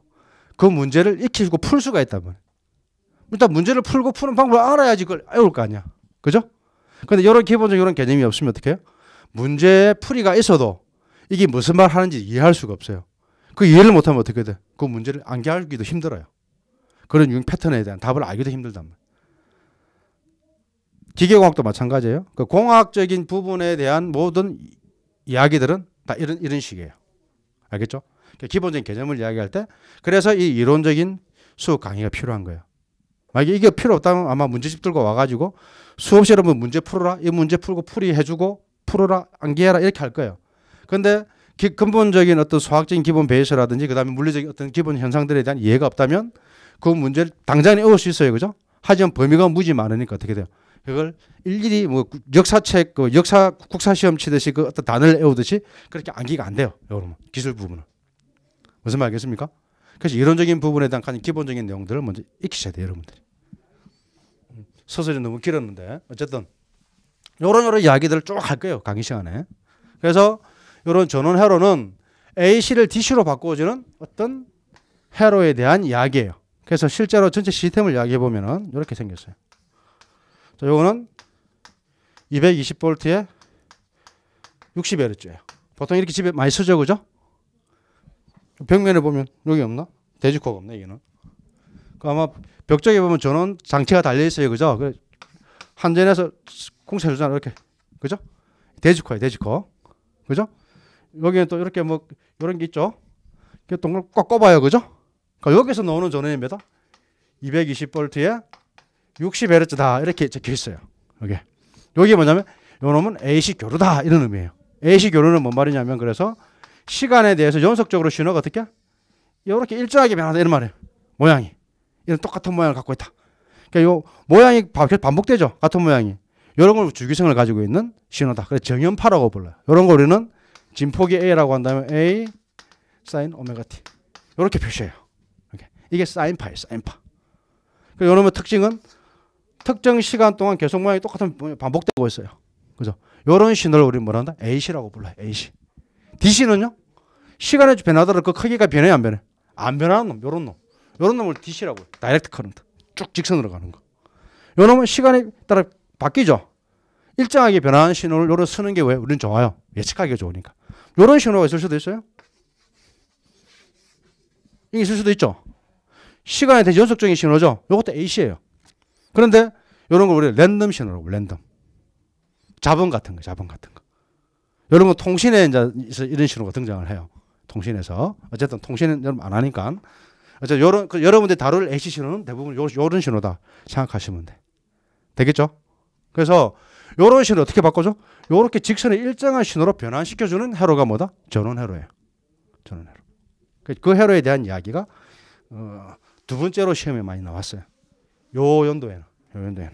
그 문제를 익히고 풀 수가 있다말이 일단 문제를 풀고 푸는 방법을 알아야지 그걸 외울 거 아니야. 그죠? 근데 요런 기본적인 이런 개념이 없으면 어떻게 해요? 문제의 풀이가 있어도 이게 무슨 말 하는지 이해할 수가 없어요. 그 이해를 못하면 어떻게 돼? 그 문제를 암기하기도 힘들어요. 그런 융 패턴에 대한 답을 알기도 힘들단 말이에요. 기계공학도 마찬가지예요. 그 공학적인 부분에 대한 모든 이야기들은 다 이런 이런 식이에요. 알겠죠? 그 기본적인 개념을 이야기할 때 그래서 이 이론적인 수업 강의가 필요한 거예요. 만약에 이게 필요 없다면 아마 문제집 들고 와가지고 수업시 여러분 문제 풀어라 이 문제 풀고 풀이해주고 풀어라, 안개해라 이렇게 할 거예요. 그런데 기, 근본적인 어떤 수학적인 기본 베이스라든지 그다음에 물리적인 어떤 기본 현상들에 대한 이해가 없다면 그 문제를 당장 외울 수 있어요. 그죠? 하지만 범위가 무지 많으니까 어떻게 돼요? 그걸 일일이 뭐 역사책 그 역사 국사 시험 치듯이 그 어떤 단어를 외우듯이 그렇게 암기가 안 돼요. 여러분 기술 부분은 무슨 말겠습니까? 그래서 이론적인 부분에 대한 가장 기본적인 내용들을 먼저 익히셔야 돼요, 여러분들 서술이 너무 길었는데 어쨌든 요런 요런 이야기들을 쭉 할 거예요. 강의 시간에. 그래서 요런 전원 회로는 a c 를 DC로 바꿔주는 어떤 회로에 대한 이야기예요. 그래서 실제로 전체 시스템을 이야기해 보면은 이렇게 생겼어요. 자, 요거는 220V에 60Hz예요. 보통 이렇게 집에 많이 쓰죠, 그죠? 벽면에 보면 여기 없나? 대지코가 없네, 이게는. 아마 벽쪽에 보면 전원 장치가 달려 있어요, 그죠? 그 한전에서 공차 주잖아 이렇게 그죠? 대지코야대지코 그죠? 여기는 또 이렇게 뭐 이런 게 있죠. 이게 동그랗 꺾어봐요 그죠? 그러니까 여기서 나오는 전원입니다. 2 2 0볼트에6 0르 z 다 이렇게 적혀 있어요. 여기 여기 뭐냐면 이놈은 AC 교류다 이런 의미예요. AC 교류는 뭔 말이냐면 그래서 시간에 대해서 연속적으로 신호가 어떻게 이렇게 일정하게 변한다 이런 말이에요. 모양이 이런 똑같은 모양을 갖고 있다. 그러니까 이 모양이 반복되죠. 같은 모양이 이런 걸 주기성을 가지고 있는 신호다. 그래서 정연파라고 불러요. 이런 거 우리는 진폭이 A라고 한다면 A 사인 오메가 T 이렇게 표시해요. 이렇게. 이게 사인파예요. 사인파. 그리고 이놈의 특징은 특정 시간 동안 계속 모양이 똑같은 반복되고 있어요. 그죠? 이런 신호를 우리는 뭐라 한다? A씨라고 불러요. A씨. DC는요? 시간의 변화들을 그 크기가 변해 안 변해? 안 변하는 놈, 요런 놈. 요런 놈을 DC라고 해요. 다이렉트 커런트. 쭉 직선으로 가는 거. 요 놈은 시간에 따라 바뀌죠. 일정하게 변하는 신호를 요런 쓰는 게 왜? 우리는 좋아요. 예측하기가 좋으니까. 요런 신호가 있을 수도 있어요. 이게 있을 수도 있죠. 시간에 대해 연속적인 신호죠. 요것도 AC예요. 그런데 요런 걸 우리 랜덤 신호라고 랜덤. 자본 같은 거, 자본 같은 거. 요런 거 통신에 이제 이런 신호가 등장을 해요. 통신에서. 어쨌든 통신은 여러분 안 하니까. 어쨌든 요런, 그여러분들 다룰 AC 신호는 대부분 요런 신호다 생각하시면 돼. 되겠죠? 그래서 요런 신을 어떻게 바꿔줘? 요렇게 직선의 일정한 신호로 변환시켜주는 회로가 뭐다? 전원회로예요. 전원회로. 그, 그 회로에 대한 이야기가 어, 두 번째로 시험에 많이 나왔어요. 요 연도에는. 요 연도에는.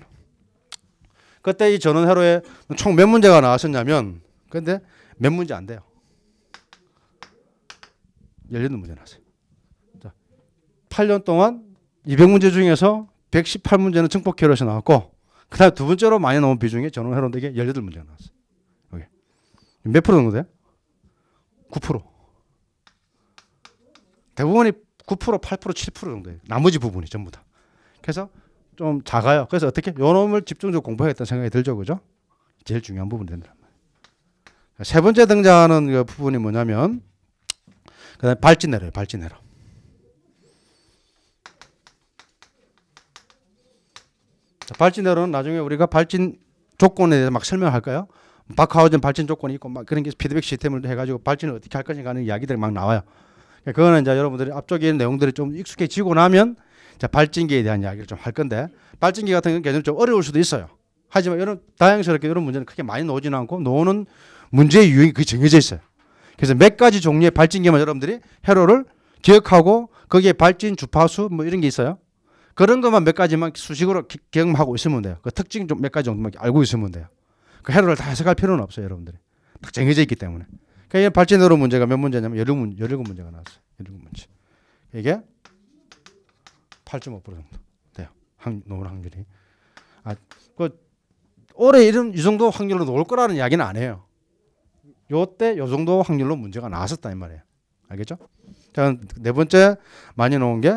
그때 이 전원회로에 총 몇 문제가 나왔었냐면 근데 몇 문제 안 돼요. 18문제 나왔어요. 자, 8년 동안 200문제 중에서 118문제는 증폭회로에서 나왔고 그다음 두 번째로 많이 나온 비중이 전원 회로대기 18문제가 나왔어요. 여기. 몇 프로 정도 돼요? 9%. 대부분이 9%, 8%, 7% 정도예요. 나머지 부분이 전부 다. 그래서 좀 작아요. 그래서 어떻게 요 놈을 집중적으로 공부해겠다는 생각이 들죠. 그죠? 제일 중요한 부분된다세 번째 등장하는 그 부분이 뭐냐면 그다음발진내로 발진내로. 자, 발진대로는 나중에 우리가 발진 조건에 대해서 막 설명할까요? 박하우젠 발진 조건이 있고 막 그런 게 피드백 시스템을 해가지고 발진을 어떻게 할 것인가 하는 이야기들이 막 나와요. 그러니까 그거는 이제 여러분들이 앞쪽에 있는 내용들이 좀 익숙해지고 나면 자, 발진기에 대한 이야기를 좀 할 건데 발진기 같은 경우는 좀 어려울 수도 있어요. 하지만 이런 다양스럽게 이런 문제는 크게 많이 나오지는 않고 노는 문제의 유형이 그 정해져 있어요. 그래서 몇 가지 종류의 발진기만 여러분들이 회로를 기억하고 거기에 발진 주파수 뭐 이런 게 있어요. 그런 것만 몇 가지만 수식으로 기, 경험하고 있으면 돼요. 그 특징 좀 몇 가지 정도만 알고 있으면 돼요. 그 해로를 다 해석할 필요는 없어요, 여러분들이. 딱 정해져 있기 때문에. 그러 그러니까 발진으로 문제가 몇 문제냐면 열일곱 문, 17 문제가 나왔어요. 열일곱 문제. 이게 8.5% 정도 돼요. 학, 노을 확률이. 아, 그 올해 이런 이 정도 확률로 놓을 거라는 이야기는 안 해요. 요때 요 정도 확률로 문제가 나왔었다 이 말이에요. 알겠죠? 자, 네 번째 많이 놓은 게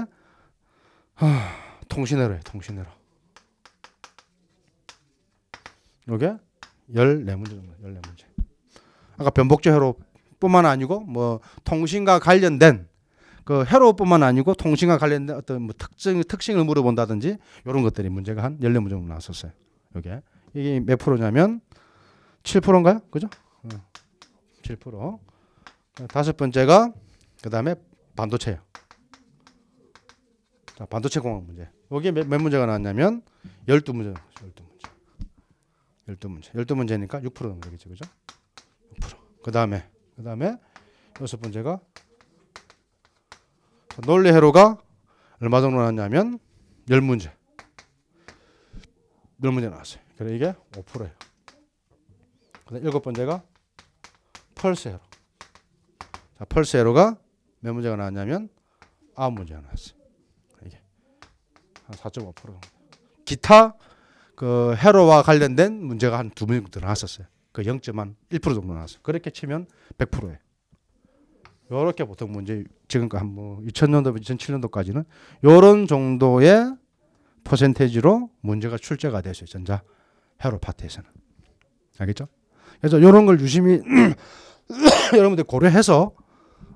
하... 통신회로 해, 통신으로. 요게 14문제 정도, 14문제. 아까 변복제 회로뿐만 아니고 뭐 통신과 관련된 그 회로뿐만 아니고 통신과 관련된 어떤 뭐 특징 특징을 물어본다든지 이런 것들이 문제가 한 14문제 정도 나왔었어요. 요게 이게 몇 프로냐면 7%인가요? 그죠? 7%. 다섯 번째가 그다음에 반도체예요. 자, 반도체 공학 문제. 여기에 몇, 몇 문제가 나왔냐면 12문제. 12문제. 12문제. 12문제니까 6% 정도 겠죠 그죠? 그다음에 그다음에 여섯 번째가 논리 해로가 얼마 정도 나왔냐면 1문제1문제 나왔어요. 그래 이게 5%예요. 그다음 일곱 번째가 펄스 해로. 자, 펄스 해로가 몇 문제가 나왔냐면 아홉 문제가 나왔어요. 한4.5%정 기타 그 해로와 관련된 문제가 한 두명 늘어났었어요. 그 0.1% 정도 나왔어요. 그렇게 치면 100%예요. 렇게 보통 문제 지금까 한뭐 2000년도 2007년도까지는 요런 정도의 퍼센테이지로 문제가 출제가 됐어요. 전자 해로 파트에서는. 알겠죠? 그래서 요런 걸 유심히 여러분들 고려해서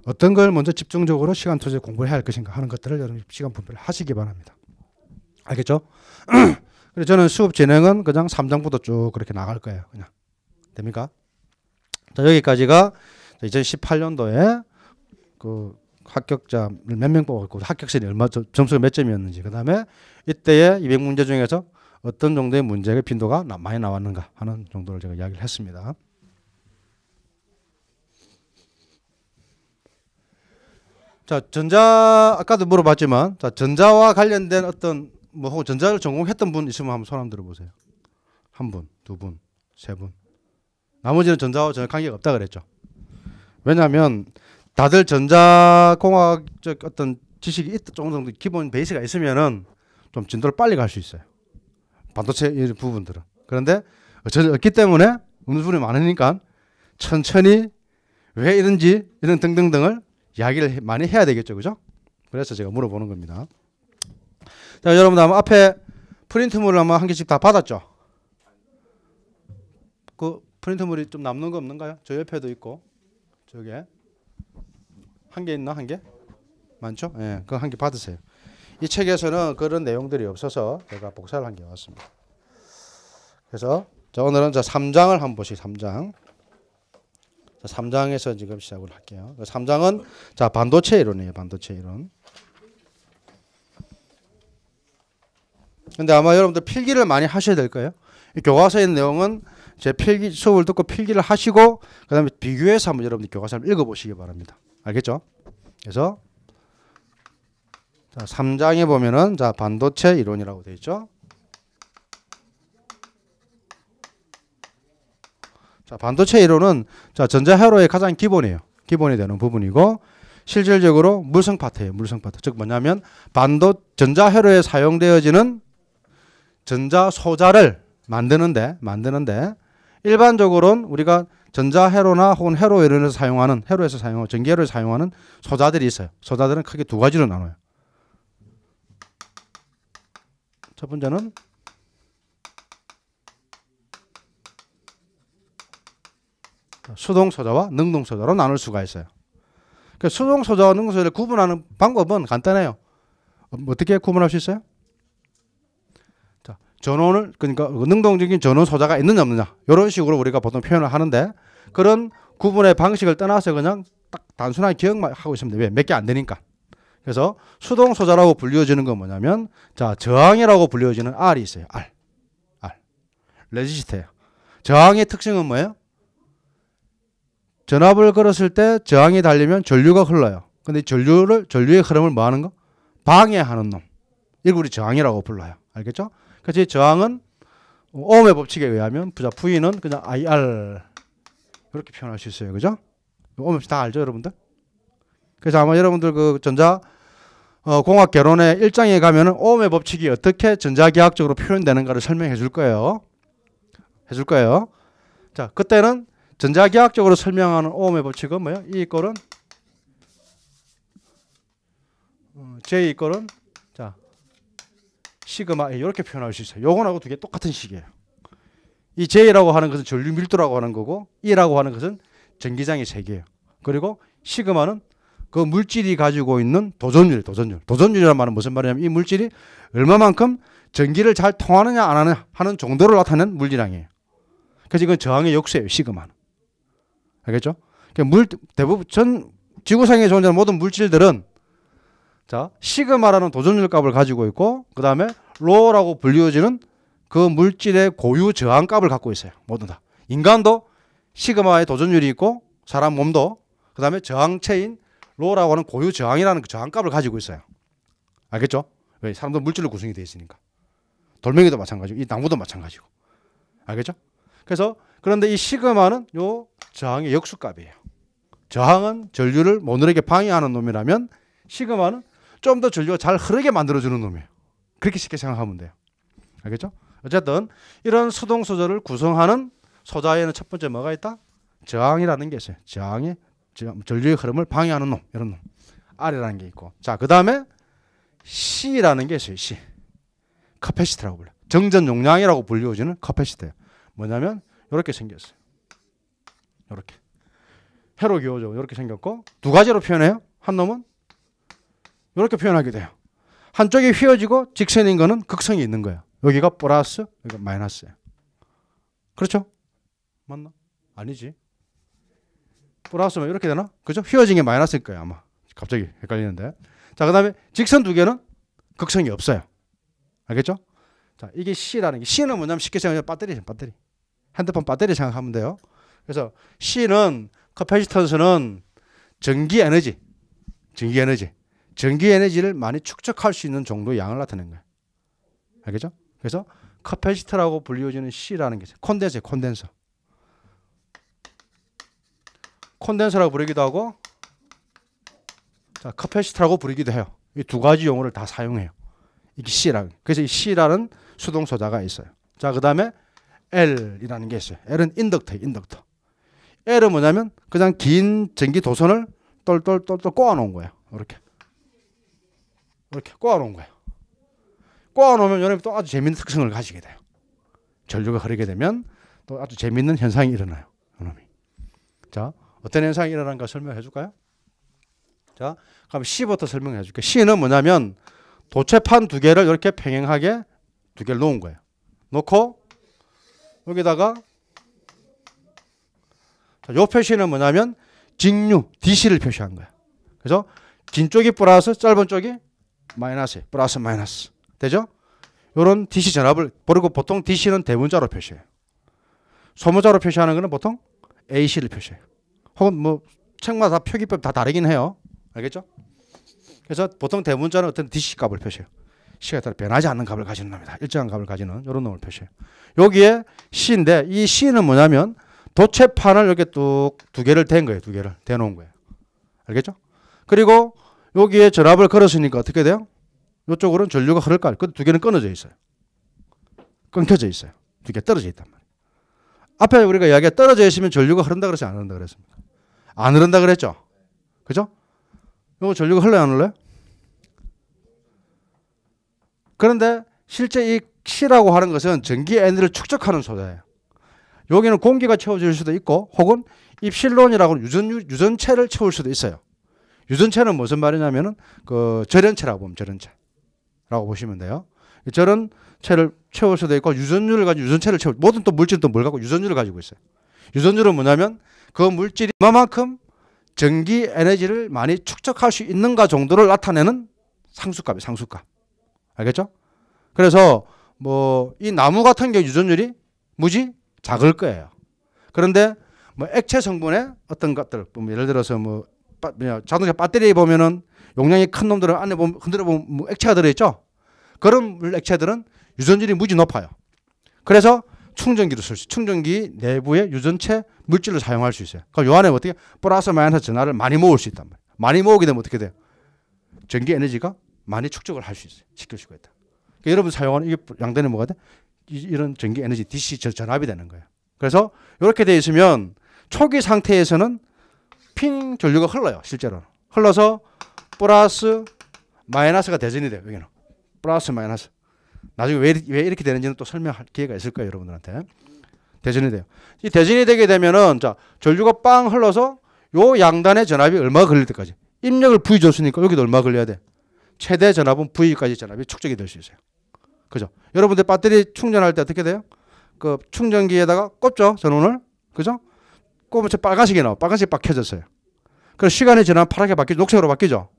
어떤 걸 먼저 집중적으로 시간 투자 공부를 해야 할 것인가 하는 것들을 여러분 시간 분배를 하시기 바랍니다. 알겠죠? 그래 저는 수업 진행은 그냥 3장부터 쭉 그렇게 나갈 거예요. 그냥 됩니까? 자 여기까지가 2018년도에 그 합격자 몇명 뽑았고 합격생이 얼마 점수가 몇 점이었는지 그 다음에 이때의 200문제 중에서 어떤 정도의 문제의 빈도가 많이 나왔는가 하는 정도를 제가 이야기를 했습니다. 자 전자 아까도 물어봤지만 자 전자와 관련된 어떤 뭐 하고 전자를 전공했던 분 있으면 한번 손 한번 들어보세요. 한 분, 두 분, 세 분. 나머지는 전자와 전혀 관계가 없다 그랬죠. 왜냐하면 다들 전자공학적 어떤 지식이 있, 조금 정도 기본 베이스가 있으면은 좀 진도를 빨리 갈 수 있어요. 반도체 이런 부분들은. 그런데 전혀 기 때문에 음수분이 많으니까 천천히 왜 이런지 이런 등등등을 이야기를 많이 해야 되겠죠, 그죠? 그래서 제가 물어보는 겁니다. 자, 여러분들 아마 앞에 프린트물을 아마 한 개씩 다 받았죠? 그 프린트물이 좀 남는 거 없는가요? 저 옆에도 있고 저게 한 개 있나 한 개? 많죠? 예, 그 한 개 받으세요. 이 책에서는 그런 내용들이 없어서 제가 복사를 한게 왔습니다. 그래서 자, 오늘은 자 3장을 한 보시 3장. 자, 3장에서 지금 시작을 할게요. 3장은 자 반도체 이론이에요. 반도체 이론. 근데 아마 여러분들 필기를 많이 하셔야 될 거예요. 교과서의 내용은 제 필기 수업을 듣고 필기를 하시고 그다음에 비교해서 한번 여러분들 교과서를 읽어보시기 바랍니다. 알겠죠? 그래서 자, 3장에 보면은 자 반도체 이론이라고 되어 있죠. 자 반도체 이론은 자 전자회로의 가장 기본이에요. 기본이 되는 부분이고 실질적으로 물성 파트예요. 물성 파트 즉 뭐냐면 반도 전자회로에 사용되어지는 전자 소자를 만드는데 만드는데 일반적으로는 우리가 전자 회로나 혹은 회로 이론에서 사용하는 회로에서 사용하는전기회로 사용하는 소자들이 있어요. 소자들은 크게 두 가지로 나눠요. 첫 번째는 수동 소자와 능동 소자로 나눌 수가 있어요. 그 그러니까 수동 소자와 능동 소자를 구분하는 방법은 간단해요. 어, 뭐 어떻게 구분할 수 있어요? 전원을 그러니까 능동적인 전원 소자가 있느냐 없느냐 이런 식으로 우리가 보통 표현을 하는데 그런 구분의 방식을 떠나서 그냥 딱 단순한 기억만 하고 있습니다. 왜? 몇 개 안 되니까. 그래서 수동 소자라고 불려지는 건 뭐냐면 자 저항이라고 불려지는 R이 있어요. R, R, 레지스트예요. 저항의 특징은 뭐예요? 전압을 걸었을 때 저항이 달리면 전류가 흘러요. 근데 전류를 전류의 흐름을 뭐하는 거? 방해하는 놈. 이걸 우리 저항이라고 불러요. 알겠죠? 그렇지 저항은 오음의 법칙에 의하면 부자 부인은 그냥 IR 그렇게 표현할 수 있어요. 그죠? 오음 법칙 다 알죠, 여러분들? 그래서 아마 여러분들 그 전자 어, 공학 개론의 1장에 가면은 오음의 법칙이 어떻게 전자계학적으로 표현되는가를 설명해 줄 거예요. 해 줄 거예요. 자, 그때는 전자계학적으로 설명하는 오음의 법칙은 뭐예요? 이꼴은 J 어, 이꼴은 시그마 A 예, 이렇게 표현할 수 있어요. 요건하고 두 개 똑같은 식이에요. 이 J라고 하는 것은 전류 밀도라고 하는 거고 E라고 하는 것은 전기장의 세계예요. 그리고 시그마는 그 물질이 가지고 있는 도전율, 도전율. 도전율이란 말은 무슨 말이냐면 이 물질이 얼마만큼 전기를 잘 통하느냐 안 하느냐 하는 정도를 나타내는 물질량이에요. 그래서 이건 저항의 역수예요. 시그마는. 알겠죠? 그러니까 물 대부분 전 지구상에 존재하는 모든 물질들은 자, 시그마라는 도전률 값을 가지고 있고 그다음에 로라고 불리워지는 그 물질의 고유 저항 값을 갖고 있어요. 모든 다. 인간도 시그마의 도전율이 있고 사람 몸도 그다음에 저항체인 로라고 하는 고유 저항이라는 그 저항 값을 가지고 있어요. 알겠죠? 왜 사람도 물질로 구성이 되어 있으니까. 돌멩이도 마찬가지고 이 나무도 마찬가지고. 알겠죠? 그래서 그런데 이 시그마는 요 저항의 역수값이에요. 저항은 전류를 모누에게 방해하는 놈이라면 시그마는 좀더 전류가 잘 흐르게 만들어주는 놈이에요. 그렇게 쉽게 생각하면 돼요. 알겠죠? 어쨌든 이런 수동 소재을 구성하는 소자에는 첫 번째 뭐가 있다? 저항이라는 게 있어요. 저항이 전류의 흐름을 방해하는 놈, 이런 놈. R이라는 게 있고. 자, 그 다음에 C라는 게 있어요. C. 카페시트라고 불러요. 정전 용량이라고 불리워지는 카페시트예요 뭐냐면 이렇게 생겼어요. 이렇게. 회로 기호죠. 이렇게 생겼고 두 가지로 표현해요. 한 놈은 이렇게 표현하게 돼요. 한쪽이 휘어지고 직선인 거는 극성이 있는 거예요. 여기가 플러스, 여기가 마이너스예요. 그렇죠? 맞나? 아니지. 플러스면 뭐 이렇게 되나? 그죠? 휘어진 게 마이너스일 거예요, 아마. 갑자기 헷갈리는데. 자, 그 다음에 직선 두 개는 극성이 없어요. 알겠죠? 자, 이게 C라는 게. C는 뭐냐면 쉽게 생각하면 배터리죠, 배터리. 핸드폰 배터리 생각하면 돼요. 그래서 C는, 커패시턴스는 전기 에너지. 전기 에너지. 전기 에너지를 많이 축적할 수 있는 정도의 양을 나타낸 거예요. 알겠죠? 그래서 커패시터라고 불리워지는 C라는 게 있어요. 콘덴서예 콘덴서. 콘덴서라고 부르기도 하고 자, 커패시터라고 부르기도 해요. 이 두 가지 용어를 다 사용해요. 이게 C라는. 그래서 이 C라는 수동소자가 있어요. 자, 그다음에 L이라는 게 있어요. L은 인덕터예요. 인덕터. L은 뭐냐면 그냥 긴 전기 도선을 똘똘똘똘 꼬아 놓은 거예요. 이렇게. 이렇게 꼬아놓은 거예요. 꼬아놓으면 여러분 또 아주 재밌는 특성을 가지게 돼요. 전류가 흐르게 되면 또 아주 재밌는 현상이 일어나요. 요놈이. 자, 어떤 현상이 일어난가 설명해 줄까요? 자, 그럼 C부터 설명해 줄게요. C는 뭐냐면 도체판 두 개를 이렇게 평행하게 두 개를 놓은 거예요. 놓고 여기다가 자, 요 표시는 뭐냐면 직류 DC를 표시한 거예요. 그래서 긴 쪽이 플러서 짧은 쪽이 마이너스 플러스 마이너스 되죠? 이런 DC 전압을 그리고 보통 DC는 대문자로 표시해요. 소문자로 표시하는 거는 보통 AC를 표시해요. 혹은 뭐 책마다 표기법 다 다르긴 해요. 알겠죠? 그래서 보통 대문자는 어떤 DC 값을 표시해요. C에 따라 변하지 않는 값을 가지는 겁니다 일정한 값을 가지는 이런 놈을 표시해요. 여기에 C인데 이 C는 뭐냐면 도체판을 이렇게 뚝 두 개를 댄 거예요. 두 개를 대놓은 거예요. 알겠죠? 그리고 여기에 전압을 걸었으니까 어떻게 돼요? 이쪽으로는 전류가 흐를 거아두 개는 끊어져 있어요. 끊겨져 있어요. 두 개 떨어져 있단 말이에요. 앞에 우리가 이야기가 떨어져 있으면 전류가 흐른다 그랬지 안 흐른다 그랬습니까? 안 흐른다 그랬죠. 그죠? 이거 전류가 흘러요 안 흘러요? 그런데 실제 이 C라고 하는 것은 전기 에너지를 축적하는 소자예요. 여기는 공기가 채워질 수도 있고 혹은 입실론이라고 유전, 유전체를 채울 수도 있어요. 유전체는 무슨 말이냐면은 그 절연체라고 보면 절연체라고 보시면 돼요. 절연 체를 채울 수도 있고 유전율을 가지고 유전체를 채울 모든 또 물질도 뭘 갖고 유전율을 가지고 있어요. 유전율은 뭐냐면 그 물질이 얼마만큼 전기 에너지를 많이 축적할 수 있는가 정도를 나타내는 상수값이 상수값. 알겠죠? 그래서 뭐 이 나무 같은 경우 유전율이 무지 작을 거예요. 그런데 뭐 액체 성분의 어떤 것들 뭐 예를 들어서 뭐 뭐냐, 자동차 배터리에 보면은 용량이 큰 놈들은 안에 보면 흔들어 보면 뭐 액체가 들어있죠. 그런 액체들은 유전율이 무지 높아요. 그래서 충전기를 쓸 수, 충전기 내부의 유전체 물질을 사용할 수 있어요. 그럼 요 안에 어떻게 플러스 마이너스 전화를 많이 모을 수 있단 말이에요. 많이 모으게 되면 어떻게 돼요? 전기 에너지가 많이 축적을 할 수 있어요. 시킬 수가 있다. 그러니까 여러분 사용하는 이게 양대는 뭐가 돼? 이런 전기 에너지 DC 전압이 되는 거예요. 그래서 이렇게 돼 있으면 초기 상태에서는 스핀 전류가 흘러요 실제로 는 흘러서 플러스 마이너스가 대전이 돼요 여기는 플러스 마이너스 나중에 왜, 왜 이렇게 되는지는 또 설명할 기회가 있을 거예요 여러분들한테 대전이 돼요 이 대전이 되게 되면은 자 전류가 빵 흘러서 요 양단의 전압이 얼마 걸릴 때까지 입력을 V 줬으니까 여기도 얼마 걸려야 돼 최대 전압은 V까지 전압이 축적이 될 수 있어요 그죠 여러분들 배터리 충전할 때 어떻게 돼요 그 충전기에다가 꽂죠 전원을 그죠 꼬무새 빨간색이 나와. 빨간색 박혀졌어요. 그래 시간이 지나면 파랗게 바뀌죠. 녹색으로 바뀌죠.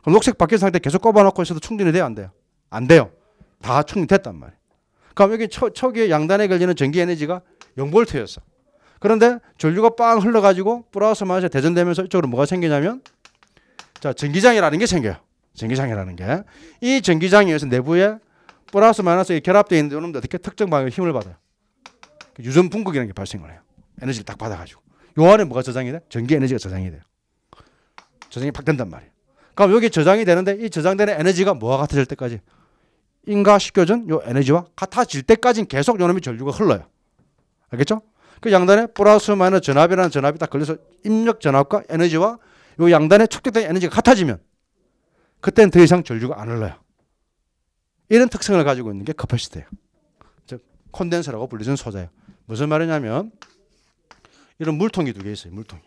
그럼 녹색 바뀐 상태 계속 꼽아놓고 있어도 충전이 돼요? 안 돼요? 안 돼요. 다 충전됐단 말이에요. 그럼 여기 초, 초기에 양단에 걸리는 전기 에너지가 0볼였어 그런데 전류가 빵 흘러가지고 플러스 마이너스 대전되면서 이쪽으로 뭐가 생기냐면 자 전기장이라는 게 생겨요. 전기장이라는 게 이 전기장에서 내부에 플러스 마이너스 결합되어 있는 놈들 어떻게 특정 방향의 힘을 받아요. 그 유전 분극이라는 게 발생을 해요. 에너지를 딱 받아가지고. 요 안에 뭐가 저장이 돼? 전기 에너지가 저장이 돼요. 저장이 팍 된단 말이에요. 그럼 그러니까 여기 저장이 되는데 이 저장되는 에너지가 뭐와 같아질 때까지? 인가시켜준 요 에너지와 같아질 때까지는 계속 요놈의 전류가 흘러요. 알겠죠? 그 양단에 플러스 마이너 전압이라는 전압이 딱 걸려서 입력 전압과 에너지와 요 양단에 축적된 에너지가 같아지면 그때는 더 이상 전류가 안 흘러요. 이런 특성을 가지고 있는 게 커퍼시터예요. 즉 콘덴서라고 불리는 소재예요. 무슨 말이냐면 이런 물통이 두 개 있어요. 물통이.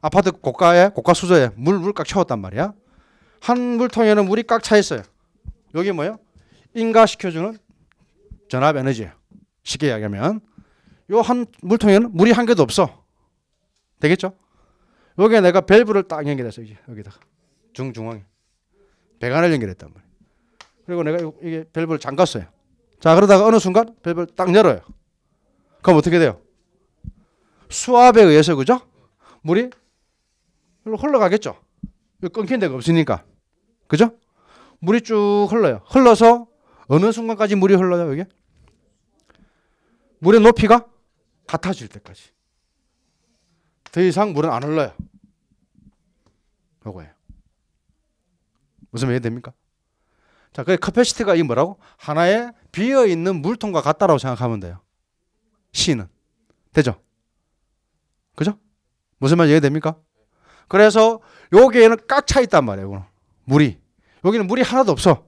아파트 고가에 고가 수저에 물물 꽉 채웠단 말이야. 한 물통에는 물이 꽉 차 있어요. 여기 뭐예요? 인가시켜주는 전압 에너지예요. 쉽게 이야기하면 요 한 물통에는 물이 한 개도 없어. 되겠죠? 여기에 내가 밸브를 딱 연결했어. 이제 여기다가 중중앙에 배관을 연결했단 말이야. 그리고 내가 이게 밸브를 잠갔어요. 자 그러다가 어느 순간 밸브를 딱 열어요. 그럼 어떻게 돼요? 수압에 의해서 그죠? 물이 흘러가겠죠. 끊긴 데가 없으니까. 그죠? 물이 쭉 흘러요. 흘러서 어느 순간까지 물이 흘러요, 이게? 물의 높이가 같아질 때까지. 더 이상 물은 안 흘러요. 요거예요. 무슨 말이 됩니까? 자, 그 커패시티가 이 뭐라고? 하나의 비어 있는 물통과 같다라고 생각하면 돼요. C는 되죠? 그죠? 무슨 말이 이해됩니까? 그래서 여기에는 꽉 차 있단 말이에요. 물이. 여기는 물이 하나도 없어.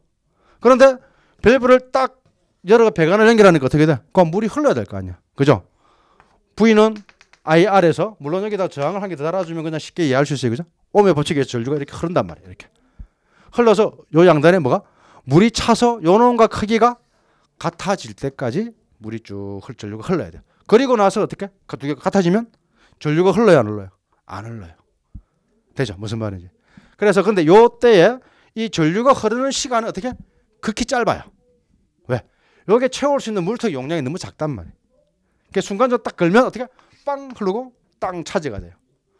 그런데 밸브를 딱 열어 배관을 연결하니까 어떻게 돼? 그럼 물이 흘러야 될 거 아니야. 그죠? V는 i 아래서 물론 여기다 저항을 한 개 더 달아주면 그냥 쉽게 이해할 수 있어요. 그죠? 오메 법칙에서 전류가 이렇게 흐른단 말이에요. 이렇게. 흘러서 요 양단에 뭐가 물이 차서 요놈과 크기가 같아질 때까지 물이 쭉 전류가 흘러야 돼요. 그리고 나서 어떻게? 그 두 개가 같아지면 전류가 흘러요, 안 흘러요? 안 흘러요. 되죠? 무슨 말인지. 그래서 근데 요 때에 이 전류가 흐르는 시간은 어떻게? 극히 짧아요. 왜? 여기에 채울 수 있는 물통 용량이 너무 작단 말이에요. 그 순간적으로 딱 걸면 어떻게? 빵 흐르고 땅 차지가 돼요.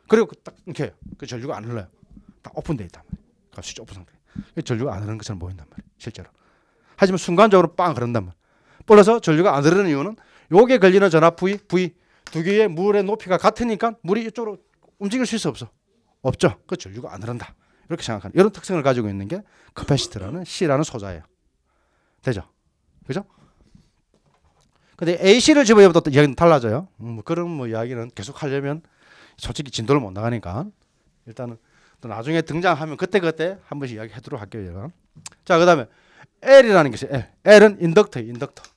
그리고 그 딱 이렇게 그 전류가 안 흘러요. 딱 오픈돼 있단 말이에요. 그러니까 스위치 오픈 상태. 전류가 안 흐르는 것처럼 보인단 말이에요. 실제로. 하지만 순간적으로 빵 흐른단 말이에요. 그래서 전류가 안 흐르는 이유는 요게 걸리는 전압 부위 두 개의 물의 높이가 같으니까 물이 이쪽으로 움직일 수 있어 없어? 없죠. 그 그렇죠. 전류가 안 흐른다. 이렇게 생각하는 이런 특성을 가지고 있는 게 커패시트라는 C라는 소자예요. 되죠? 그죠? 근데 AC를 집어넣으면 이야기는 달라져요. 음, 뭐 그런 뭐 이야기는 계속 하려면 솔직히 진도를 못 나가니까 일단은 또 나중에 등장하면 그때그때 한 번씩 이야기하도록 할게요. 제가. 자, 그 다음에 L이라는 게 있어요. L. L은 인덕터예요. 인덕터.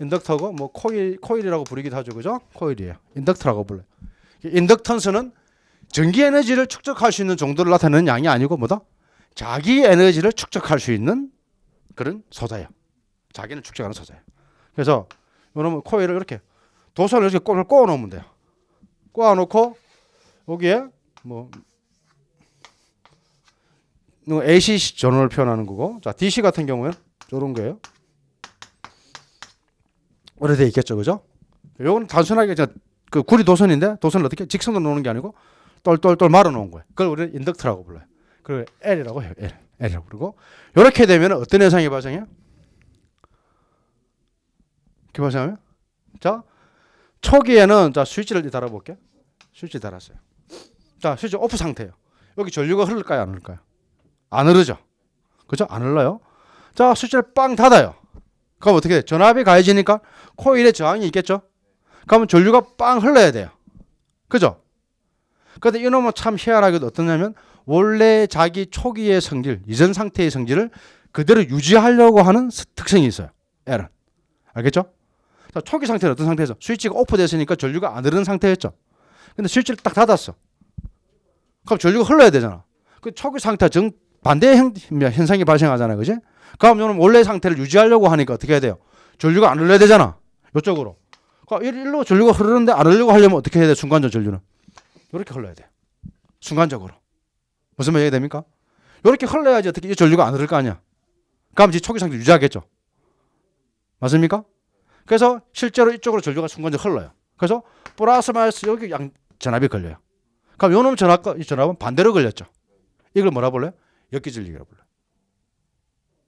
인덕터고 뭐 코일 코일이라고 부르기도 하죠. 그죠? 코일이에요. 인덕터라고 불러요. 인덕턴스는 전기 에너지를 축적할 수 있는 정도를 나타내는 양이 아니고 뭐다? 자기 에너지를 축적할 수 있는 그런 소자예요. 자기는 축적하는 소자예요. 그래서 요놈은 코일을 이렇게 도선을 이렇게 꼬을 꼬아 놓으면 돼요. 꼬아 놓고 여기에 뭐 AC 전원을 표현하는 거고 자 DC 같은 경우에는 요런 거예요. 오래돼 있겠죠, 그죠? 요건 단순하게 그 구리 도선인데 도선을 어떻게 직선으로 놓는 게 아니고 똘똘똘 말아 놓은 거예요. 그걸 우리는 인덕트라고 불러요. 그걸 L이라고 해요. L. L이라고 부르고 이렇게 되면 어떤 현상이 발생해요? 이렇게 발생하면 자 초기에는 자 스위치를 달아볼게. 스위치 달았어요. 자 스위치 오프 상태예요. 여기 전류가 흐를까요, 안 흐를까요? 안 흐르죠. 그죠? 안 흘러요. 자 스위치를 빵 닫아요. 그럼 어떻게 돼? 전압이 가해지니까 코일에 저항이 있겠죠? 그러면 전류가 빵 흘러야 돼요. 그죠? 근데 이놈은 참 희한하게도 어떠냐면 원래 자기 초기의 성질, 이전 상태의 성질을 그대로 유지하려고 하는 특성이 있어요. 에런. 알겠죠? 자, 초기 상태는 어떤 상태에서? 스위치가 오프됐으니까 전류가 안 흐르는 상태였죠. 근데 스위치를 딱 닫았어. 그럼 전류가 흘러야 되잖아. 그 초기 상태 정 반대의 현, 현상이 발생하잖아요. 그지? 그럼 저는 원래 상태를 유지하려고 하니까 어떻게 해야 돼요? 전류가 안 흘러야 되잖아. 이쪽으로 그러니까 일로 전류가 흐르는데 안 흐르려고 하려면 어떻게 해야 돼? 순간적 전류는. 이렇게 흘러야 돼. 순간적으로. 무슨 말이 됩니까? 이렇게 흘러야지 어떻게 이 전류가 안 흐를 거 아니야. 그럼 이제 초기 상태 유지하겠죠. 맞습니까? 그래서 실제로 이쪽으로 전류가 순간적 흘러요. 그래서 플러스 마이너스 여기 양 전압이 걸려요. 그럼 요놈 전압과 이 전압은 반대로 걸렸죠. 이걸 뭐라 불러요 역기전류라고 불러요.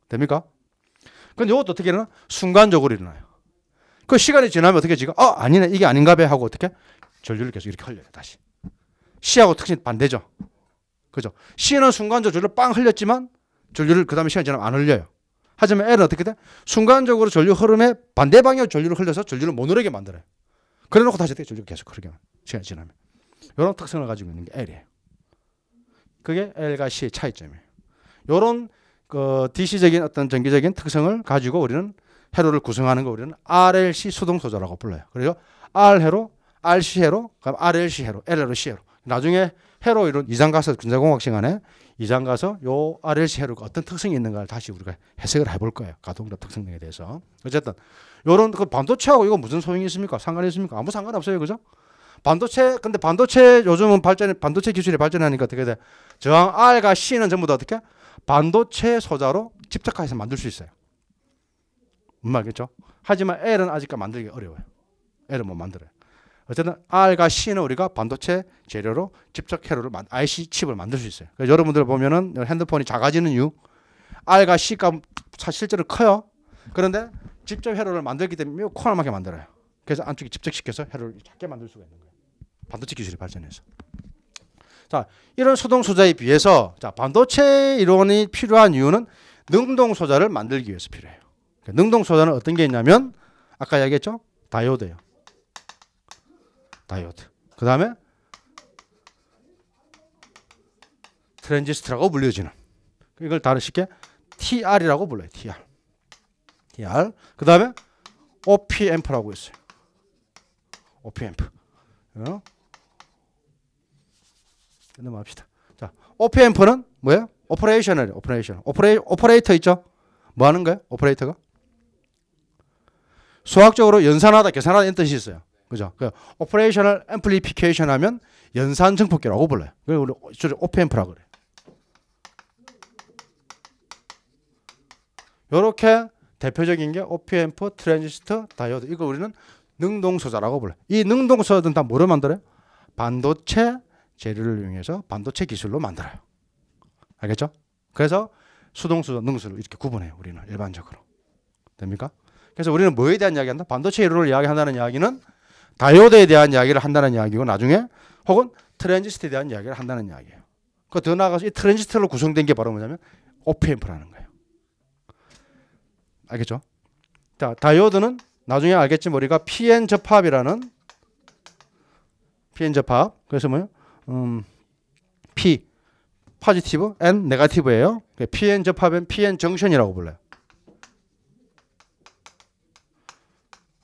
됩니까? 근데 이것도 어떻게 일어나? 순간적으로 일어나요. 그 시간이 지나면 어떻게 지금 어 아니네 이게 아닌가 봐 하고 어떻게 전류를 계속 이렇게 흘려요 다시 C하고 특징 반대죠 그죠 C는 순간적으로 전류를 빵 흘렸지만 전류를 그 다음에 시간이 지나면 안 흘려요 하지만 L은 어떻게 돼 순간적으로 전류 흐름에 반대 방향 전류를 흘려서 전류를 못 흐르게 만들어요 그래 놓고 다시 어떻 전류가 계속 흐르게 만들 시간이 지나면 이런 특성을 가지고 있는 게 L이에요 그게 L과 C의 차이점이에요 이런 그 DC적인 어떤 전기적인 특성을 가지고 우리는 회로를 구성하는 거 우리는 RLC 수동소자라고 불러요. 그래서 R회로, RC회로, 그럼 RLC회로, LLC회로. 나중에 회로 이런 이장 가서 군자공학 시간에 이장 가서 요 RLC 회로가 그 어떤 특성이 있는가를 다시 우리가 해석을 해볼 거예요. 가동력 특성 등에 대해서. 어쨌든 요런 그 반도체하고 이거 무슨 소용이 있습니까? 상관이 있습니까? 아무 상관없어요. 그죠? 반도체 근데 반도체 요즘은 발전 반도체 기술이 발전하니까 어떻게 돼? 저항 R과 C는 전부 다 어떻게? 반도체 소자로 집착해서 만들 수 있어요. 음 말겠죠? 하지만 L은 아직까지 만들기 어려워요. L은 못 만들어요. 어쨌든 R과 C는 우리가 반도체 재료로 직접 회로를 IC 칩을 만들 수 있어요. 그러니 여러분들 보면은 핸드폰이 작아지는 이유 R과 C가 실제로 커요. 그런데 직접 회로를 만들기 때문에 코알맞게 만들어요. 그래서 안쪽에 집적시켜서 회로를 작게 만들 수가 있는 거예요. 반도체 기술이 발전해서. 자, 이런 소동 소자에 비해서 자, 반도체 이론이 필요한 이유는 능동 소자를 만들기 위해서 필요해요. 그러니까 능동소자는 어떤 게 있냐면 아까 얘기했죠 다이오드예요. 다이오드. 그 다음에 트랜지스터라고 불려지는 이걸 다른 쉽게 TR이라고 불러요. TR. TR. 그 다음에 OP앰프라고 있어요. OP앰프. 어? 넘어갑시다. 자, OP앰프는 뭐예요? 오퍼레이션을 오퍼레이션. 오퍼레이 오퍼레이터 있죠? 뭐 하는 거예요? 오퍼레이터가? 수학적으로 연산하다 계산하다 이런 뜻이 있어요. 그죠? 그 오퍼레이셔널 앰플리피케이션 하면 연산 증폭기라고 불러요. 그걸 우리 오펜프라 그래요. 요렇게 대표적인 게 오펜프 트랜지스터 다이오드 이거 우리는 능동소자라고 불러이 능동소자는 다 뭐로 만들어요? 반도체 재료를 이용해서 반도체 기술로 만들어요. 알겠죠? 그래서 수동수 능수를 이렇게 구분해요. 우리는 일반적으로. 됩니까? 그래서 우리는 뭐에 대한 이야기한다? 반도체 이론을 이야기한다는 이야기는 다이오드에 대한 이야기를 한다는 이야기고 나중에 혹은 트랜지스터에 대한 이야기를 한다는 이야기예요. 그더 나아가서 이 트랜지스터로 구성된 게 바로 뭐냐면 오프앰프라는 거예요. 알겠죠? 자, 다이오드는 나중에 알겠지만 우리가 PN 접합이라는 PN 접합. 그래서 뭐요? 음, P 포지티브 그러니까 N 네가티브예요. PN 접합은 PN 정션이라고 불러요.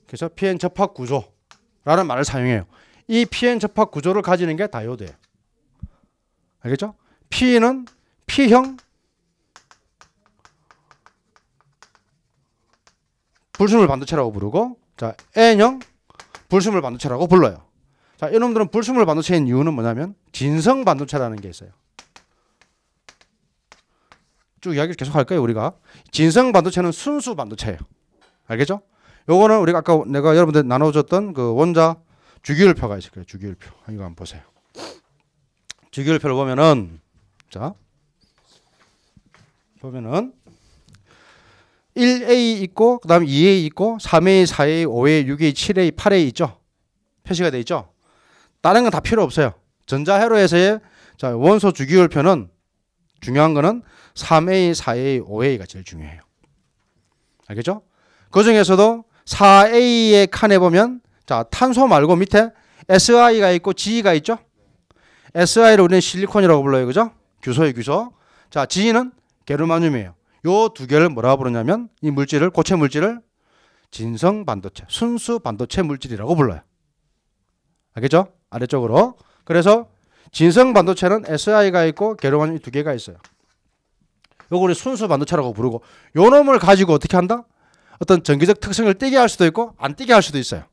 그래서 PN 접합 구조라는 말을 사용해요. 이 PN 접합 구조를 가지는 게 다이오드예요. 알겠죠? P는 P형 불순물 반도체라고 부르고 자 N형 불순물 반도체라고 불러요. 자 이놈들은 불순물 반도체인 이유는 뭐냐면 진성 반도체라는 게 있어요. 쭉 이야기를 계속 할까요 우리가 진성 반도체는 순수 반도체예요. 알겠죠? 요거는 우리가 아까 내가 여러분들 나눠줬던 그 원자 주기율표가 있을 거예요. 주기율표. 이거 한번 보세요. 주기율표를 보면은 자 보면은 1A 있고 그다음 2A 있고 3A, 4A, 5A, 6A, 7A, 8A 있죠. 표시가 돼 있죠. 다른 건 다 필요 없어요. 전자회로에서의 자 원소 주기율표는 중요한 거는 3A, 4A, 5A가 제일 중요해요. 알겠죠? 그 중에서도 4A의 칸에 보면 자, 탄소 말고 밑에 SI가 있고 G가 있죠? SI를 우리는 실리콘이라고 불러요. 그죠? 규소의 규소. 자, G는 게르마늄이에요. 요 두 개를 뭐라고 부르냐면 이 물질을 고체 물질을 진성 반도체, 순수 반도체 물질이라고 불러요. 알겠죠? 아래쪽으로. 그래서 진성 반도체는 SI가 있고 게르마늄이 두 개가 있어요. 요거를 순수 반도체라고 부르고 요 놈을 가지고 어떻게 한다? 어떤 전기적 특성을 띄게 할 수도 있고 안 띄게 할 수도 있어요.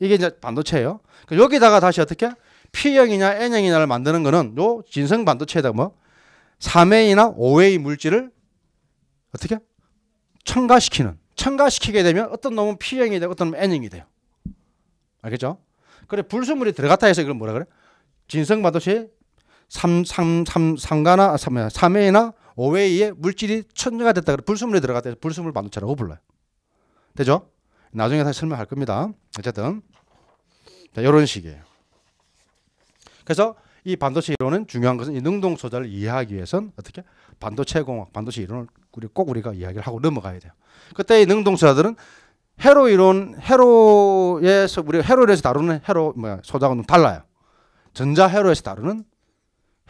이게 이제 반도체예요. 그러니까 여기다가 다시 어떻게 P형이냐 N형이냐를 만드는 거는 요 진성 반도체에다 뭐3회나5회 물질을 어떻게 첨가시키는 첨가시키게 되면 어떤 놈은 P형이 되고 어떤 놈은 N형이 돼요. 알겠죠? 그래 불순물이 들어갔다 해서 이걸 뭐라 그래? 진성 반도체 3, 3, 3, 3가나 3회나 오웨이에 물질이 천녀가 됐다 그래 불순물이 들어갔다 해서 불순물 반도체라고 불러요. 되죠? 나중에 다시 설명할 겁니다. 어쨌든 자, 이런 식이에요. 그래서 이 반도체 이론은 중요한 것은 이 능동 소자를 이해하기 위해선 어떻게 반도체 공학, 반도체 이론을 우리 꼭 우리가 이야기를 하고 넘어가야 돼요. 그때 이 능동 소자들은 헤로 이론, 헤로에서 우리가 헤로에서 다루는 헤로 뭐소자하는 달라요. 전자 헤로에서 다루는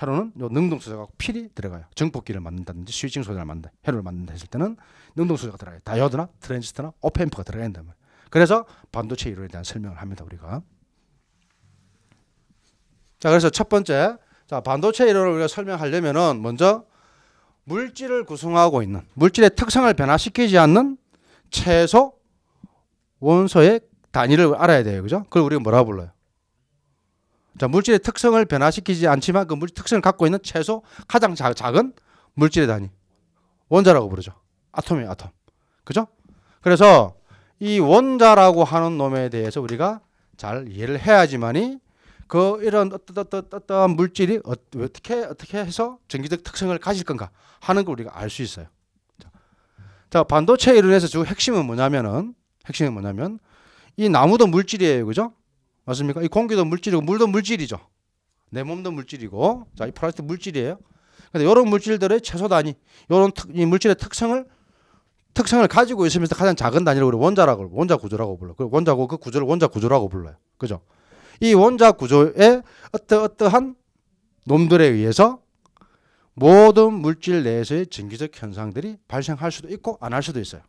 회로는 능동소재가 필이 들어가요. 증폭기를 만든다든지 스위칭 소재를 만든다, 회로를 만든다 했을 때는 능동소재가 들어가요. 다이오드나 트랜지스터나 오펜프가 들어가야 된다 말이에요. 그래서 반도체 이론에 대한 설명을 합니다. 우리가. 자, 그래서 첫 번째, 자, 반도체 이론을 우리가 설명하려면은 먼저 물질을 구성하고 있는 물질의 특성을 변화시키지 않는 최소 원소의 단위를 알아야 돼요. 그죠? 그걸 우리가 뭐라 고 불러요? 자, 물질의 특성을 변화시키지 않지만 그 물질 특성을 갖고 있는 최소 가장 자, 작은 물질의 단위. 원자라고 부르죠. 아톰이 아톰. 그죠? 그래서 이 원자라고 하는 놈에 대해서 우리가 잘 이해를 해야지만이 그 이런 어떠어떠어떠 물질이 어, 어떻게 어떻게 해서 전기적 특성을 가질 건가 하는 걸 우리가 알 수 있어요. 자, 반도체 이론에서 주 핵심은 뭐냐면은 핵심은 뭐냐면 이 나무도 물질이에요. 그죠? 맞습니까? 이 공기도 물질이고 물도 물질이죠. 내 몸도 물질이고 자, 이 플라스틱 물질이에요. 근데 이런 물질들의 최소 단위, 이런 이 물질의 특성을 특성을 가지고 있으면서 가장 작은 단위로 우리 원자라고 원자 구조라고 불러. 그 원자고 그 구조를 원자 구조라고 불러요. 그죠? 이 원자 구조의 어떠 어떠한 놈들에 의해서 모든 물질 내에서의 전기적 현상들이 발생할 수도 있고 안 할 수도 있어요.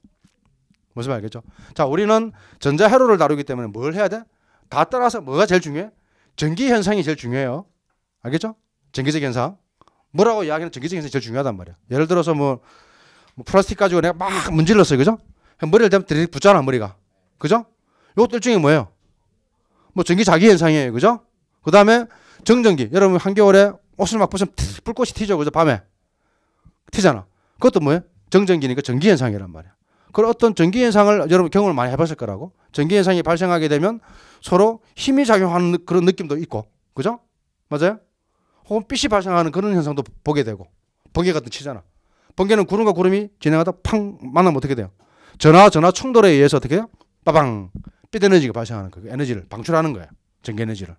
무슨 말이겠죠? 자, 우리는 전자 회로를 다루기 때문에 뭘 해야 돼? 다 따라서 뭐가 제일 중요해? 전기 현상이 제일 중요해요. 알겠죠? 전기적 현상. 뭐라고 이야기하는 전기적 현상이 제일 중요하단 말이야. 예를 들어서 뭐, 뭐 플라스틱 가지고 내가 막 문질렀어요. 그죠? 머리를 대면 들이 붙잖아, 머리가. 그죠? 요것들 중에 뭐예요? 뭐 전기 자기 현상이에요. 그죠? 그 다음에 정전기. 여러분 한겨울에 옷을 막 벗으면 불꽃이 튀죠. 그죠? 밤에. 튀잖아. 그것도 뭐예요? 정전기니까 전기 현상이란 말이야. 그런 어떤 전기 현상을 여러분 경험을 많이 해봤을 거라고. 전기 현상이 발생하게 되면 서로 힘이 작용하는 그런 느낌도 있고, 그죠? 맞아요? 혹은 빛이 발생하는 그런 현상도 보게 되고, 번개 같은 치잖아. 번개는 구름과 구름이 진행하다 팡 만나면 어떻게 돼요? 전화 전화 충돌에 의해서 어떻게 해요? 빠방 빛 에너지가 발생하는 거예요. 그 에너지를 방출하는 거예요. 전기 에너지를.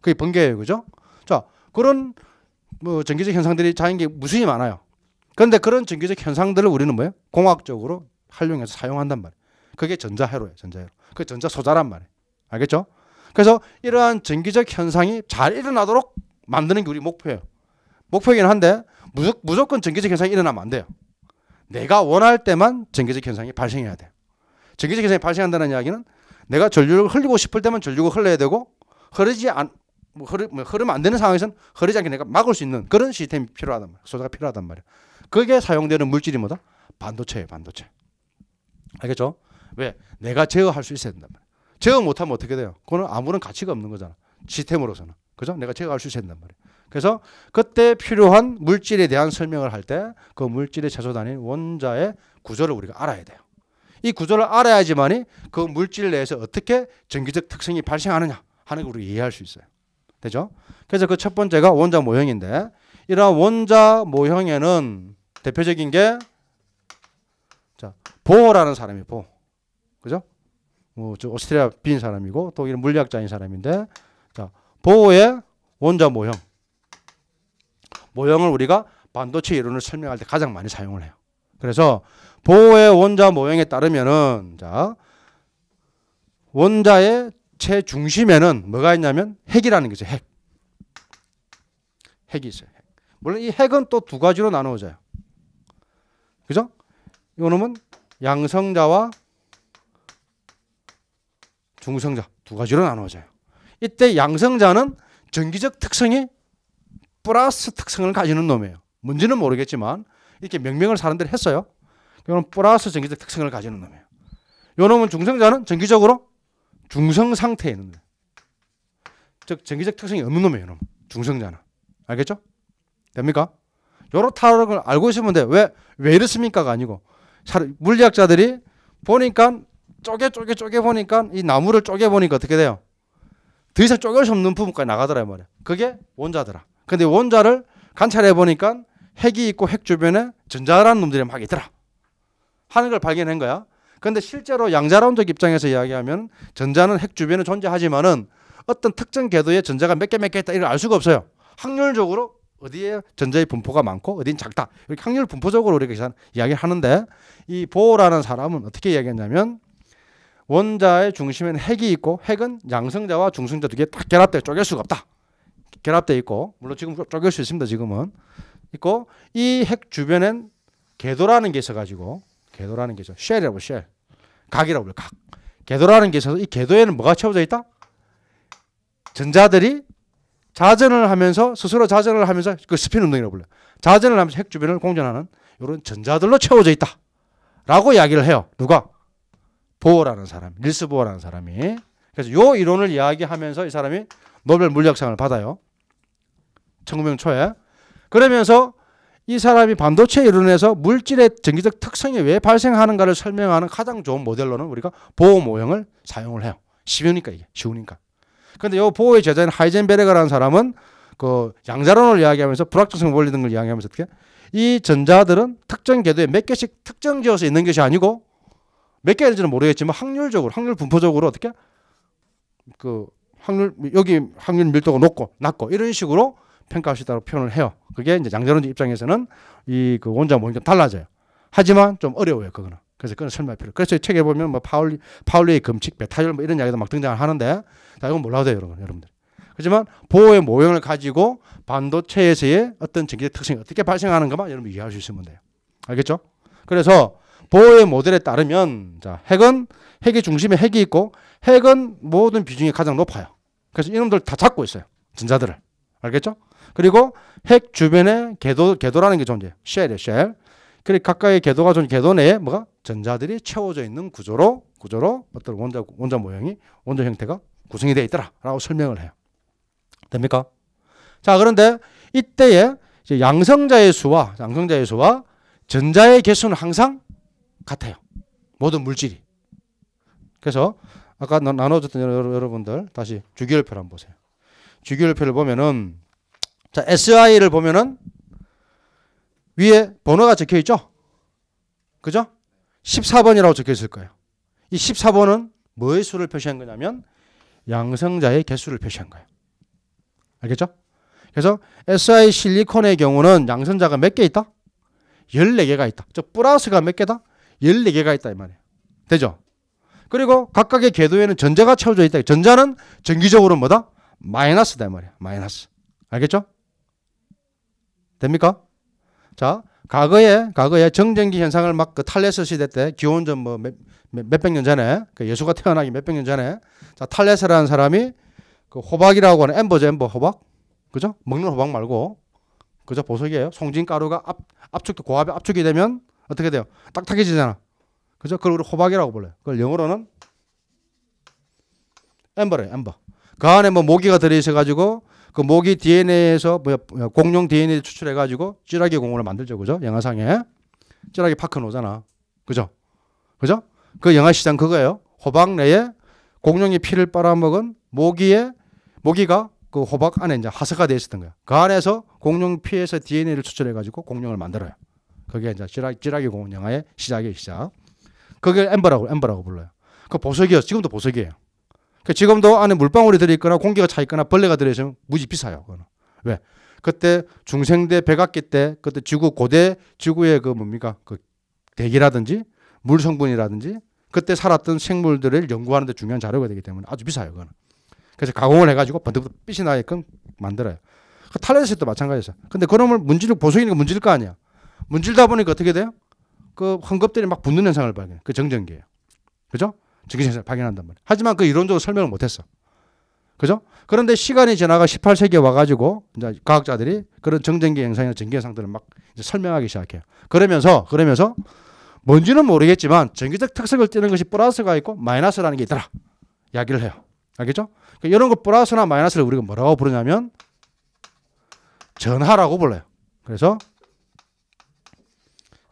그게 번개예요, 그죠? 자 그런 뭐 전기적 현상들이 자연계 무수히 많아요. 그런데 그런 전기적 현상들을 우리는 뭐예요? 공학적으로 활용해서 사용한단 말이에요. 그게 전자회로예요, 전자회로. 그게 전자 소자란 말이에요. 알겠죠? 그래서 이러한 전기적 현상이 잘 일어나도록 만드는 게 우리 목표예요. 목표이긴 한데 무조건 전기적 현상이 일어나면 안 돼요. 내가 원할 때만 전기적 현상이 발생해야 돼요. 전기적 현상이 발생한다는 이야기는 내가 전류를 흘리고 싶을 때만 전류가 흘러야 되고 흐르지 않, 뭐 흐르, 뭐 흐르면 안 되는 상황에서는 흐르지 않게 내가 막을 수 있는 그런 시스템이 필요하단 말이에요 소자가 필요하단 말이에요 그게 사용되는 물질이 뭐다? 반도체예요, 반도체. 알겠죠? 왜? 내가 제어할 수 있어야 된단 말이에요 제어 못하면 어떻게 돼요? 그거는 아무런 가치가 없는 거잖아. 시템으로서는 그죠? 내가 제어할 수있단 말이에요. 그래서 그때 필요한 물질에 대한 설명을 할 때 그 물질의 자소단인 원자의 구조를 우리가 알아야 돼요. 이 구조를 알아야지만이 그 물질 내에서 어떻게 전기적 특성이 발생하느냐 하는 걸 우리 이해할 수 있어요. 되죠? 그래서 그 첫 번째가 원자 모형인데 이러한 원자 모형에는 대표적인 게 자, 보라는 사람이 보. 그죠? 뭐저 오스트리아 빈 사람이고 또 이런 물리학자인 사람인데 자 보호의 원자 모형 모형을 우리가 반도체 이론을 설명할 때 가장 많이 사용을 해요. 그래서 보호의 원자 모형에 따르면은 자 원자의 최중심에는 뭐가 있냐면 핵이라는 거죠. 핵. 핵이 있어요. 핵. 물론 이 핵은 또 두 가지로 나누어져요. 그죠? 이놈은 양성자와 중성자 두 가지로 나누어져요. 이때 양성자는 전기적 특성이 플러스 특성을 가지는 놈이에요. 뭔지는 모르겠지만 이렇게 명명을 사람들이 했어요. 그건 플러스 전기적 특성을 가지는 놈이에요. 요 놈은 중성자는 전기적으로 중성 상태에 있는 데즉 전기적 특성이 없는 놈이에요. 요 놈. 중성자는. 알겠죠? 됩니까? 요런 타락걸 알고 있으면 돼. 왜, 왜 이렇습니까?가 아니고 물리학자들이 보니까 쪼개 쪼개 쪼개 보니까 이 나무를 쪼개 보니까 어떻게 돼요? 더 이상 쪼갤 수 없는 부분까지 나가더라 말이야. 그게 원자더라. 근데 원자를 관찰해 보니까 핵이 있고 핵 주변에 전자라는 놈들이 막 있더라. 하는 걸 발견한 거야. 근데 실제로 양자론적 입장에서 이야기하면 전자는 핵 주변에 존재하지만은 어떤 특정 궤도에 전자가 몇 개 몇 개 있다 이걸 알 수가 없어요. 확률적으로 어디에 전자의 분포가 많고 어디는 작다. 이렇게 확률 분포적으로 우리가 이야기 하는데 이 보호라는 사람은 어떻게 이야기했냐면 원자의 중심엔 핵이 있고 핵은 양성자와 중성자 두개딱 결합돼 쪼갤 수가 없다. 결합돼 있고 물론 지금 쪼갤 수 있습니다. 지금은 있고 이 핵 주변엔 궤도라는 게 있어가지고 궤도라는 게 있어. 쉘이라고 쉘. 각이라고 불러 각. 궤도라는 게 있어서 이 궤도에는 뭐가 채워져 있다? 전자들이 자전을 하면서 스스로 자전을 하면서 그 스핀 운동이라고 불러 자전을 하면서 핵 주변을 공전하는 이런 전자들로 채워져 있다. 라고 이야기를 해요. 누가? 보어라는 사람, 릴스 보어라는 사람이 그래서 요 이론을 이야기하면서 이 사람이 노벨 물리학상을 받아요. 1900년 초에. 그러면서 이 사람이 반도체 이론에서 물질의 전기적 특성이 왜 발생하는가를 설명하는 가장 좋은 모델로는 우리가 보호 모형을 사용을 해요. 쉬우니까 이게 쉬우니까. 근데 요 보호의 제자인 하이젠베르그라는 사람은 그 양자론을 이야기하면서 불확정성 원리 등을 이야기하면서 어떻게 이 전자들은 특정 궤도에 몇 개씩 특정 지어서 있는 것이 아니고 몇 개일지는 모르겠지만 확률적으로 확률 분포적으로 어떻게 그 확률 여기 확률 밀도가 높고 낮고 이런 식으로 평가할 수 있다고 표현을 해요. 그게 이제 양자론적 입장에서는 이 그 원자 모임좀 달라져요. 하지만 좀 어려워요 그거는. 그래서 그건 설명할 필요. 그래서 책에 보면 뭐 파울리 파울리의 금칙, 베타율 뭐 이런 이야기도 막 등장을 하는데 자 이건 몰라도 돼요 여러분 여러분들. 하지만 보호의 모형을 가지고 반도체에서의 어떤 전기적 특성이 어떻게 발생하는가만 여러분 이해할 수 있으면 돼요. 알겠죠? 그래서 보호의 모델에 따르면 자, 핵은 핵의 중심에 핵이 있고 핵은 모든 비중이 가장 높아요. 그래서 이놈들 다 잡고 있어요. 진자들을. 알겠죠? 그리고 핵 주변에 궤도 궤도라는 게 존재해요. 쉘이에요, 쉘. 그리고 각각의 궤도가 존 궤도 내에 뭐가 전자들이 채워져 있는 구조로 구조로 어떤 원자 원자 모양이 원자 형태가 구성이 되어 있더라라고 설명을 해요. 됩니까? 자, 그런데 이때에 양성자의 수와 양성자의 수와 전자의 개수는 항상 같아요. 모든 물질이. 그래서 아까 나눠줬던 여러분들 다시 주기율표를 한번 보세요. 주기율표를 보면은 자 SI를 보면은 위에 번호가 적혀 있죠. 그죠? 14번이라고 적혀 있을 거예요. 이 14번은 뭐의 수를 표시한 거냐면 양성자의 개수를 표시한 거예요. 알겠죠? 그래서 SI 실리콘의 경우는 양성자가 몇 개 있다? 14개가 있다. 즉 플러스가 몇 개다? 14개가 있다 이 말이에요. 되죠? 그리고 각각의 궤도에는 전자가 채워져 있다. 전자는 정기적으로 뭐다? 마이너스다 이말이에요 마이너스. 알겠죠? 됩니까? 자, 과거에 과거에 정전기 현상을 막 그 탈레스 시대 때 기원전 뭐 몇백 년 전에 그 예수가 태어나기 몇백 년 전에 자 탈레스라는 사람이 그 호박이라고 하는 엠버즈 엠버 호박 그죠 먹는 호박 말고 그죠 보석이에요 송진 가루가 압 압축 고압에 압축이 되면 어떻게 돼요? 딱딱해지잖아. 그죠? 그걸 우리 호박이라고 불러요. 그걸 영어로는 엠버래요, 엠버. 그 안에 뭐 모기가 들어있어가지고 그 모기 DNA에서 뭐 공룡 DNA 추출해가지고 찌라기 공원을 만들죠, 그죠? 영화상에 찌라기 파크 놓잖아, 그죠? 그죠? 그 영화 시장 그거예요. 호박 내에 공룡이 피를 빨아먹은 모기의 모기가 그 호박 안에 이제 하석가 되어 있었던 거야. 그 안에서 공룡 피에서 DNA를 추출해가지고 공룡을 만들어요. 그게 이제 찌라기, 찌라기 공원 영화의 시작이에요, 시작. 그게 엠버라고, 엠버라고 불러요. 그 보석이요. 지금도 보석이에요. 그 지금도 안에 물방울이 들어있거나 공기가 차있거나 벌레가 들어있으면 무지 비싸요. 그거는. 왜? 그때 중생대 백악기 때 그때 지구 고대 지구의 그 뭡니까 그 대기라든지 물 성분이라든지 그때 살았던 생물들을 연구하는데 중요한 자료가 되기 때문에 아주 비싸요. 그거는. 그래서 가공을 해가지고 번뜩번뜩 빛이 나게끔 만들어요. 그 탈레스도 마찬가지요 근데 그놈을 문질 보석이니까 문질 거 아니야. 문질다 보니까 어떻게 돼요? 그 환급들이 막 붙는 현상을 발견. 해그 정전기예요. 그죠? 정기 현상 발견한단 말이에요. 하지만 그 이론적으로 설명을 못 했어. 그죠? 그런데 시간이 지나가 18세기에 와가지고 이제 과학자들이 그런 정전기 현상이나 전기 현상들을 막 설명하기 시작해요. 그러면서 그러면서 뭔지는 모르겠지만 전기적 특성을 띠는 것이 플러스가 있고 마이너스라는 게 있더라. 이야기를 해요. 알겠죠? 그러니까 이런 거 플러스나 마이너스를 우리가 뭐라고 부르냐면 전하라고 불러요. 그래서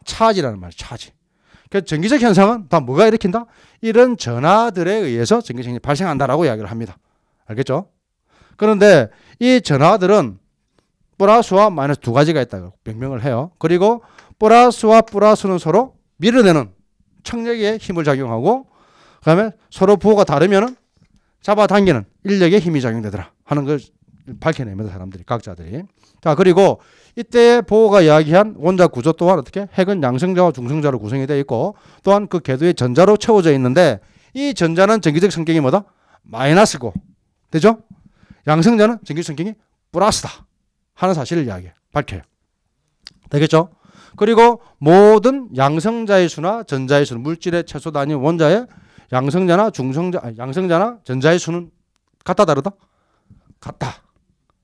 차지라는 말이에요. 차지. 그래서 그러니까 전기적 현상은 다 뭐가 일으킨다? 이런 전화들에 의해서 전기적 현상이 발생한다라고 이야기를 합니다. 알겠죠? 그런데 이전화들은 플러스와 마이너스 두 가지가 있다고 명명을 해요. 그리고 플러스와 플러스는 서로 밀어내는 청력의 힘을 작용하고 그다음에 서로 부호가 다르면은 잡아당기는 인력의 힘이 작용되더라 하는 걸 밝혀내면서 사람들이 각자들이 자 그리고 이때 보호가 이야기한 원자 구조 또한 어떻게 핵은 양성자와 중성자로 구성이 되어 있고 또한 그 궤도에 전자로 채워져 있는데 이 전자는 전기적 성격이 뭐다? 마이너스고 되죠? 양성자는 전기적 성격이 플러스다 하는 사실을 이야기해 밝혀요. 되겠죠? 그리고 모든 양성자의 수나 전자의 수는 물질의 최소 단위 원자의 양성자나 중성자 양성자나 전자의 수는 같다 다르다 같다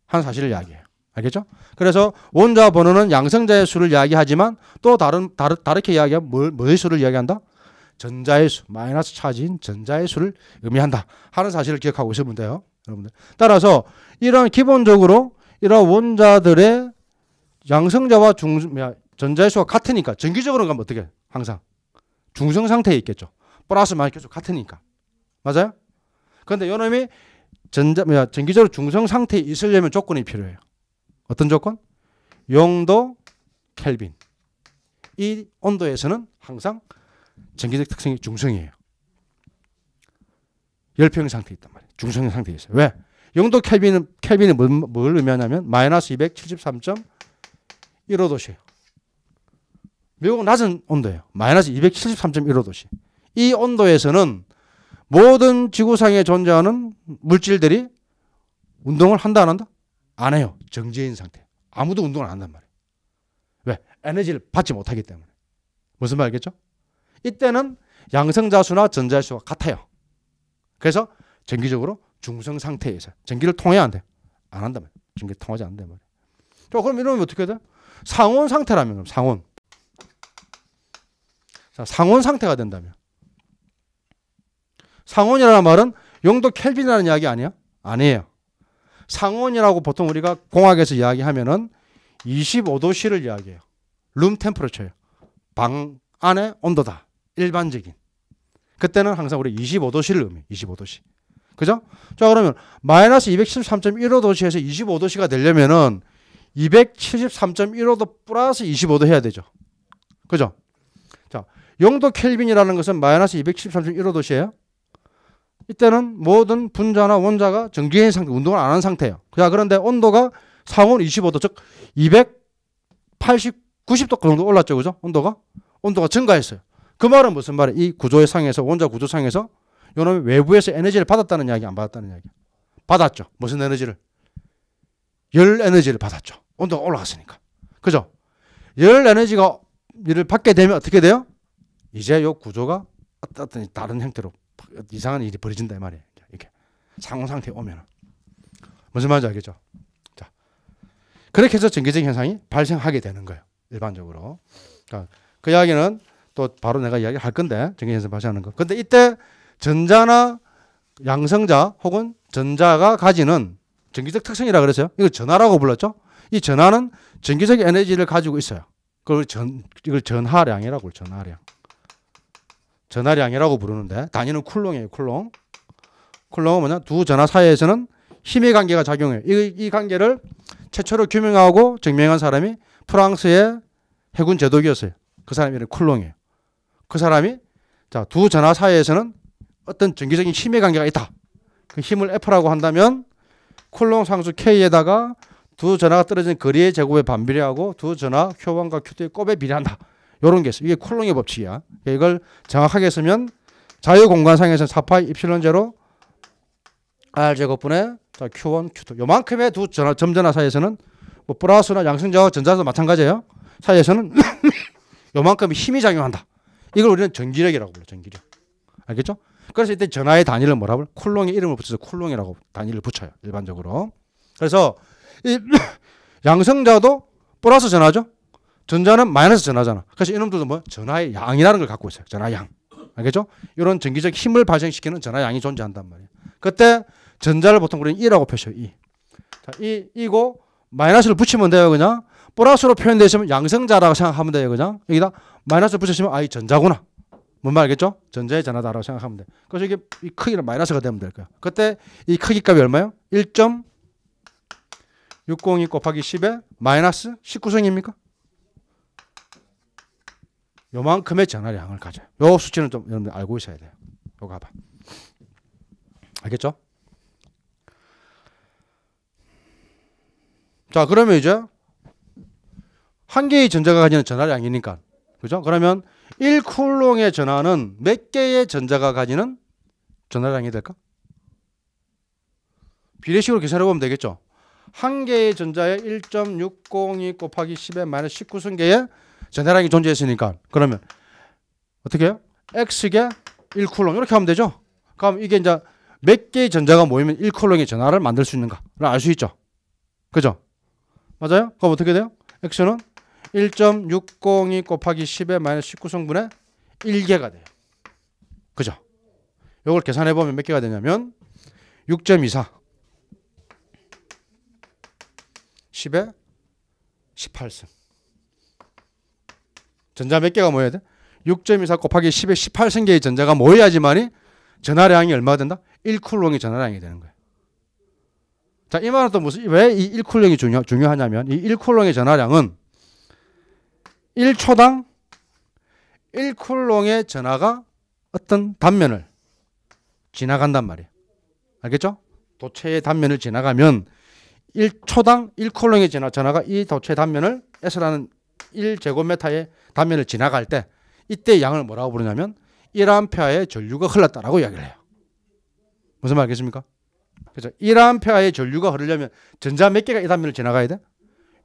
하는 사실을 이야기해. 알겠죠? 그래서 원자 번호는 양성자의 수를 이야기하지만 또 다른 다르, 다르게 이야기하면 뭘, 뭐의 수를 이야기한다? 전자의 수 마이너스 차지인 전자의 수를 의미한다 하는 사실을 기억하고 있으면 돼요, 여러분들. 따라서 이런 기본적으로 이런 원자들의 양성자와 중 전자의 수가 같으니까 정기적으로 가면 어떻게 해? 항상 중성 상태에 있겠죠. 플러스 마이너스 계속 같으니까 맞아요? 그런데 요놈이 전자 뭐야 전기적으로 중성 상태에 있으려면 조건이 필요해요. 어떤 조건? 용도 켈빈. 이 온도에서는 항상 전기적 특성이 중성이에요. 열평 상태 있단 말이에요. 중성 상태에 있어요. 왜? 영도 켈빈은 켈빈이 뭘, 뭘 의미하냐면 마이너스 273.15도시예요. 미국 낮은 온도예요. 마이너스 273.15도시. 이 온도에서는 모든 지구상에 존재하는 물질들이 운동을 한다 안 한다? 안 해요. 정지인 상태. 아무도 운동을 안 한단 말이에요. 왜? 에너지를 받지 못하기 때문에. 무슨 말이겠죠? 이때는 양성자수나 전자수가 같아요. 그래서 정기적으로 중성 상태에서 전기를 통해야 안 돼. 안 한다면 전기 통하지 않는단 말이에요. 그럼 이러면 어떻게 돼? 상온 상태라면 그럼 상온. 자, 상온 상태가 된다면 상온이라는 말은 영도 켈빈이라는 이야기 아니야? 아니에요. 상온이라고 보통 우리가 공학에서 이야기하면은 25도씨를 이야기해요. 룸 템퍼러처예요. 방안에 온도다. 일반적인. 그때는 항상 우리 25도씨를 의미해. 요 25도씨. 그죠? 자, 그러면 마이너스 273.15도씨에서 25도씨가 되려면은 273.15도 플러스 25도 해야 되죠. 그죠? 자, 0도 켈빈이라는 것은 마이너스 273.15도씨예요. 이때는 모든 분자나 원자가 정기해 상태, 운동을 안 한 상태예요. 자, 그런데 온도가 상온 25도, 즉 280, 90도 정도 올랐죠, 그죠? 온도가 온도가 증가했어요. 그 말은 무슨 말이에요? 이구조 상에서 원자 구조 상에서 요놈이 외부에서 에너지를 받았다는 이야기, 안 받았다는 이야기. 받았죠. 무슨 에너지를? 열 에너지를 받았죠. 온도가 올라갔으니까. 그죠? 열 에너지가 를 받게 되면 어떻게 돼요? 이제 요 구조가 어떤 다른 형태로 이상한 일이 벌어진다 이 말이에요. 이렇게 상온 상태 오면 무슨 말인지 알겠죠? 자 그렇게 해서 전기적인 현상이 발생하게 되는 거예요. 일반적으로 그 이야기는 또 바로 내가 이야기할 건데 전기 현상 발생하는 거. 근데 이때 전자나 양성자 혹은 전자가 가지는 전기적 특성이라 그랬어요. 이거 전하라고 불렀죠. 이 전하는 전기적 에너지를 가지고 있어요. 그걸 전 이걸 전하량이라고 전하량. 전하량이라고 부르는데 단위는 쿨롱이에요. 쿨롱. 쿨롱은 뭐냐? 두 전하 사이에서는 힘의 관계가 작용해요. 이, 이 관계를 최초로 규명하고 증명한 사람이 프랑스의 해군 제독이었어요. 그 사람이 쿨롱이에요. 그 사람이 자, 두 전하 사이에서는 어떤 정기적인 힘의 관계가 있다. 그 힘을 F라고 한다면 쿨롱 상수 K에다가 두 전하가 떨어진 거리의 제곱에 반비례하고 두 전하 효원과 q 도의 곱에 비례한다. 요런 게 있어. 요 이게 쿨롱의 법칙이야. 그러니까 이걸 정확하게 쓰면 자유 공간상에서 4파이 입실론 제로 r 제곱분의 자, q1, q2 요만큼의 두 전화, 점전화 사이에서는 뭐 플러스나 양승자와 전자도 마찬가지예요. 사이에서는 요만큼 힘이 작용한다. 이걸 우리는 전기력이라고 불러. 요 전기력. 알겠죠? 그래서 이때 전화의 단위를 뭐라 불러? 쿨롱의 이름을 붙여서 쿨롱이라고 단위를 붙여요. 일반적으로. 그래서 이 양성자도 플러스 전화죠. 전자는 마이너스 전하잖아. 그래서 이놈들도 뭐 전하의 양이라는 걸 갖고 있어요. 전하 양. 알겠죠? 이런 전기적 힘을 발생시키는 전하 양이 존재한단 말이에요. 그때 전자를 보통 우리는 2라고 표시해요. 2. 자, 2, 2고 마이너스를 붙이면 돼요. 그냥 플러스로 표현되시면 양성자라고 생각하면 돼요. 그냥 여기다 마이너스 붙이시면 아이 전자구나. 뭔 말겠죠? 전자의 전하다라고 생각하면 돼. 그래서 이게 이 크기를 마이너스가 되면 될 거야. 그때 이 크기 값이 얼마예요? 1.602 곱하기 10에 마이너스 19승입니까? 요만큼의 전화량을 가져요. 요 수치는 좀 여러분들 알고 있어야 돼요. 요 가봐. 알겠죠? 자, 그러면 이제 한 개의 전자가 가지는 전화량이니까. 그죠? 그러면 1쿨롱의 전화는 몇 개의 전자가 가지는 전화량이 될까? 비례식으로 계산해 보면 되겠죠. 한 개의 전자에 1.602 곱하기 10의 마이너스 19승계의 전네랑이 존재했으니까 그러면 어떻게 해요? X개 1쿨롱 이렇게 하면 되죠. 그럼 이게 이제 몇 개의 전자가 모이면 1쿨롱의 전하를 만들 수 있는가를 알 수 있죠. 그죠? 맞아요? 그럼 어떻게 돼요? X는 1.602 곱하기 10의 마이너스 19성분의 1개가 돼요. 그죠? 이걸 계산해 보면 몇 개가 되냐면 6.24 10에 18승 전자 몇 개가 모여야 돼? 6.24 곱하기 10의 18승계의 전자가 모여야지만이 전하량이 얼마가 된다? 1쿨롱이 전하량이 되는 거야. 자, 이 말은 또 무슨, 왜 이 1쿨롱이 중요, 중요하냐면 이 1쿨롱의 전하량은 1초당 1쿨롱의 전하가 어떤 단면을 지나간단 말이에요. 알겠죠? 도체의 단면을 지나가면 1초당 1쿨롱의 전하, 전하가 이 도체 단면을 S라는 1제곱미터의 단면을 지나갈 때 이때 양을 뭐라고 부르냐면 1암페아의 전류가 흘렀다라고 이야기를 해요. 무슨 말 알겠습니까? 그죠? 1암페아의 전류가 흐르려면 전자 몇 개가 이 단면을 지나가야 돼?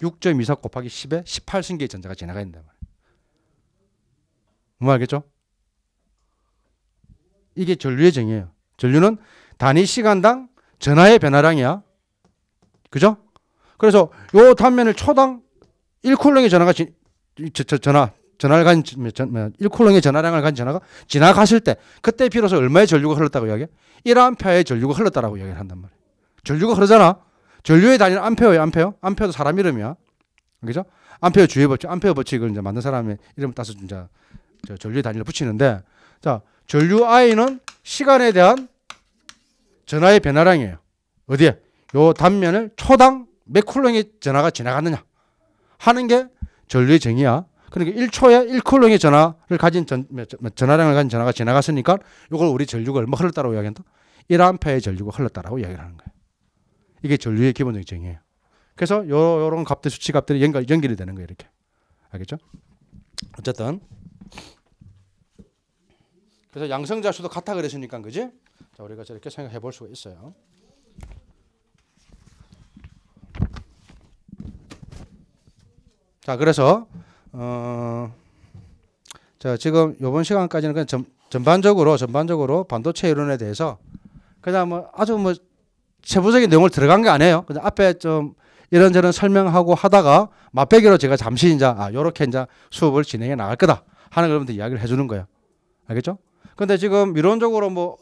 6.24 곱하기 10에 18승계의 전자가 지나가야 된다 말이겠죠 이게 전류의 정의예요. 전류는 단위 시간당 전하의 변화량이야. 그죠? 그래서 요 단면을 초당 1쿨렁의 전하가 지, 저, 저, 전화 전화를 간 뭐, 전, 뭐, 일콜롱의 전화량을 간 전화가 지나갔을 때 그때 비로소 얼마의 전류가 흘렀다고 이야기해? 1암페어의 전류가 흘렀다라고 이야기를 한단 말이에요. 전류가 흐르잖아. 전류에다니는 암페어예요, 암페어. 암페어도 사람 이름이야. 그죠? 암페어 주의 법칙, 암페어 법칙을 이제 만든 사람의 이름을 따서 이제 전류의 단위를 붙이는데 자, 전류 I는 시간에 대한 전화의 변화량이에요. 어디에? 요 단면을 초당 몇 쿨롱의 전화가 지나갔느냐 하는 게 전류의 정의야. 그러니까 1초에 1콜롱의 전화를 가진 전, 전화량을 가진 전화가 지나갔으니까 이걸 우리 전류가 얼마 흘렀다고 이야기한다. 1암페의 전류가 흘렀다라고 이야기를 하는 거예요. 이게 전류의 기본적인 정의예요. 그래서 요, 요런 값들 수치 값들이 연결, 연결이 되는 거예요. 이렇게. 알겠죠? 어쨌든 그래서 양성자 수도 같아 그랬으니까 그지? 자, 우리가 저렇게 생각해 볼 수가 있어요. 자, 그래서 어, 자, 지금 이번 시간까지는 그냥 전, 전반적으로 전반적으로 반도체 이론에 대해서 그냥 뭐 아주 뭐 세부적인 내용을 들어간 게 아니에요. 그냥 앞에 좀 이런저런 설명하고 하다가 맛배기로 제가 잠시 이제 아 요렇게 이제 수업을 진행해 나갈 거다 하는 여러분들 이야기를 해주는 거예요. 알겠죠? 근데 지금 이론적으로 뭐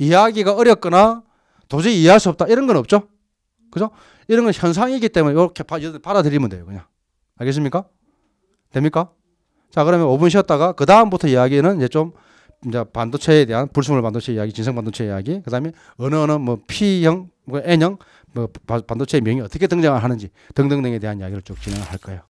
이야기가 어렵거나 도저히 이해할 수 없다 이런 건 없죠. 그죠? 이런 건 현상이기 때문에 이렇게 받아들이면 돼요. 그냥 알겠습니까? 됩니까? 자, 그러면 5분 쉬었다가 그 다음부터 이야기는 이제 좀 이제 반도체에 대한 불순물 반도체 이야기, 진성 반도체 이야기, 그다음에 어느 어느 뭐 P형, 뭐 N형, 뭐 반도체의 명이 어떻게 등장하는지 등등등에 대한 이야기를 쭉 진행할 거예요.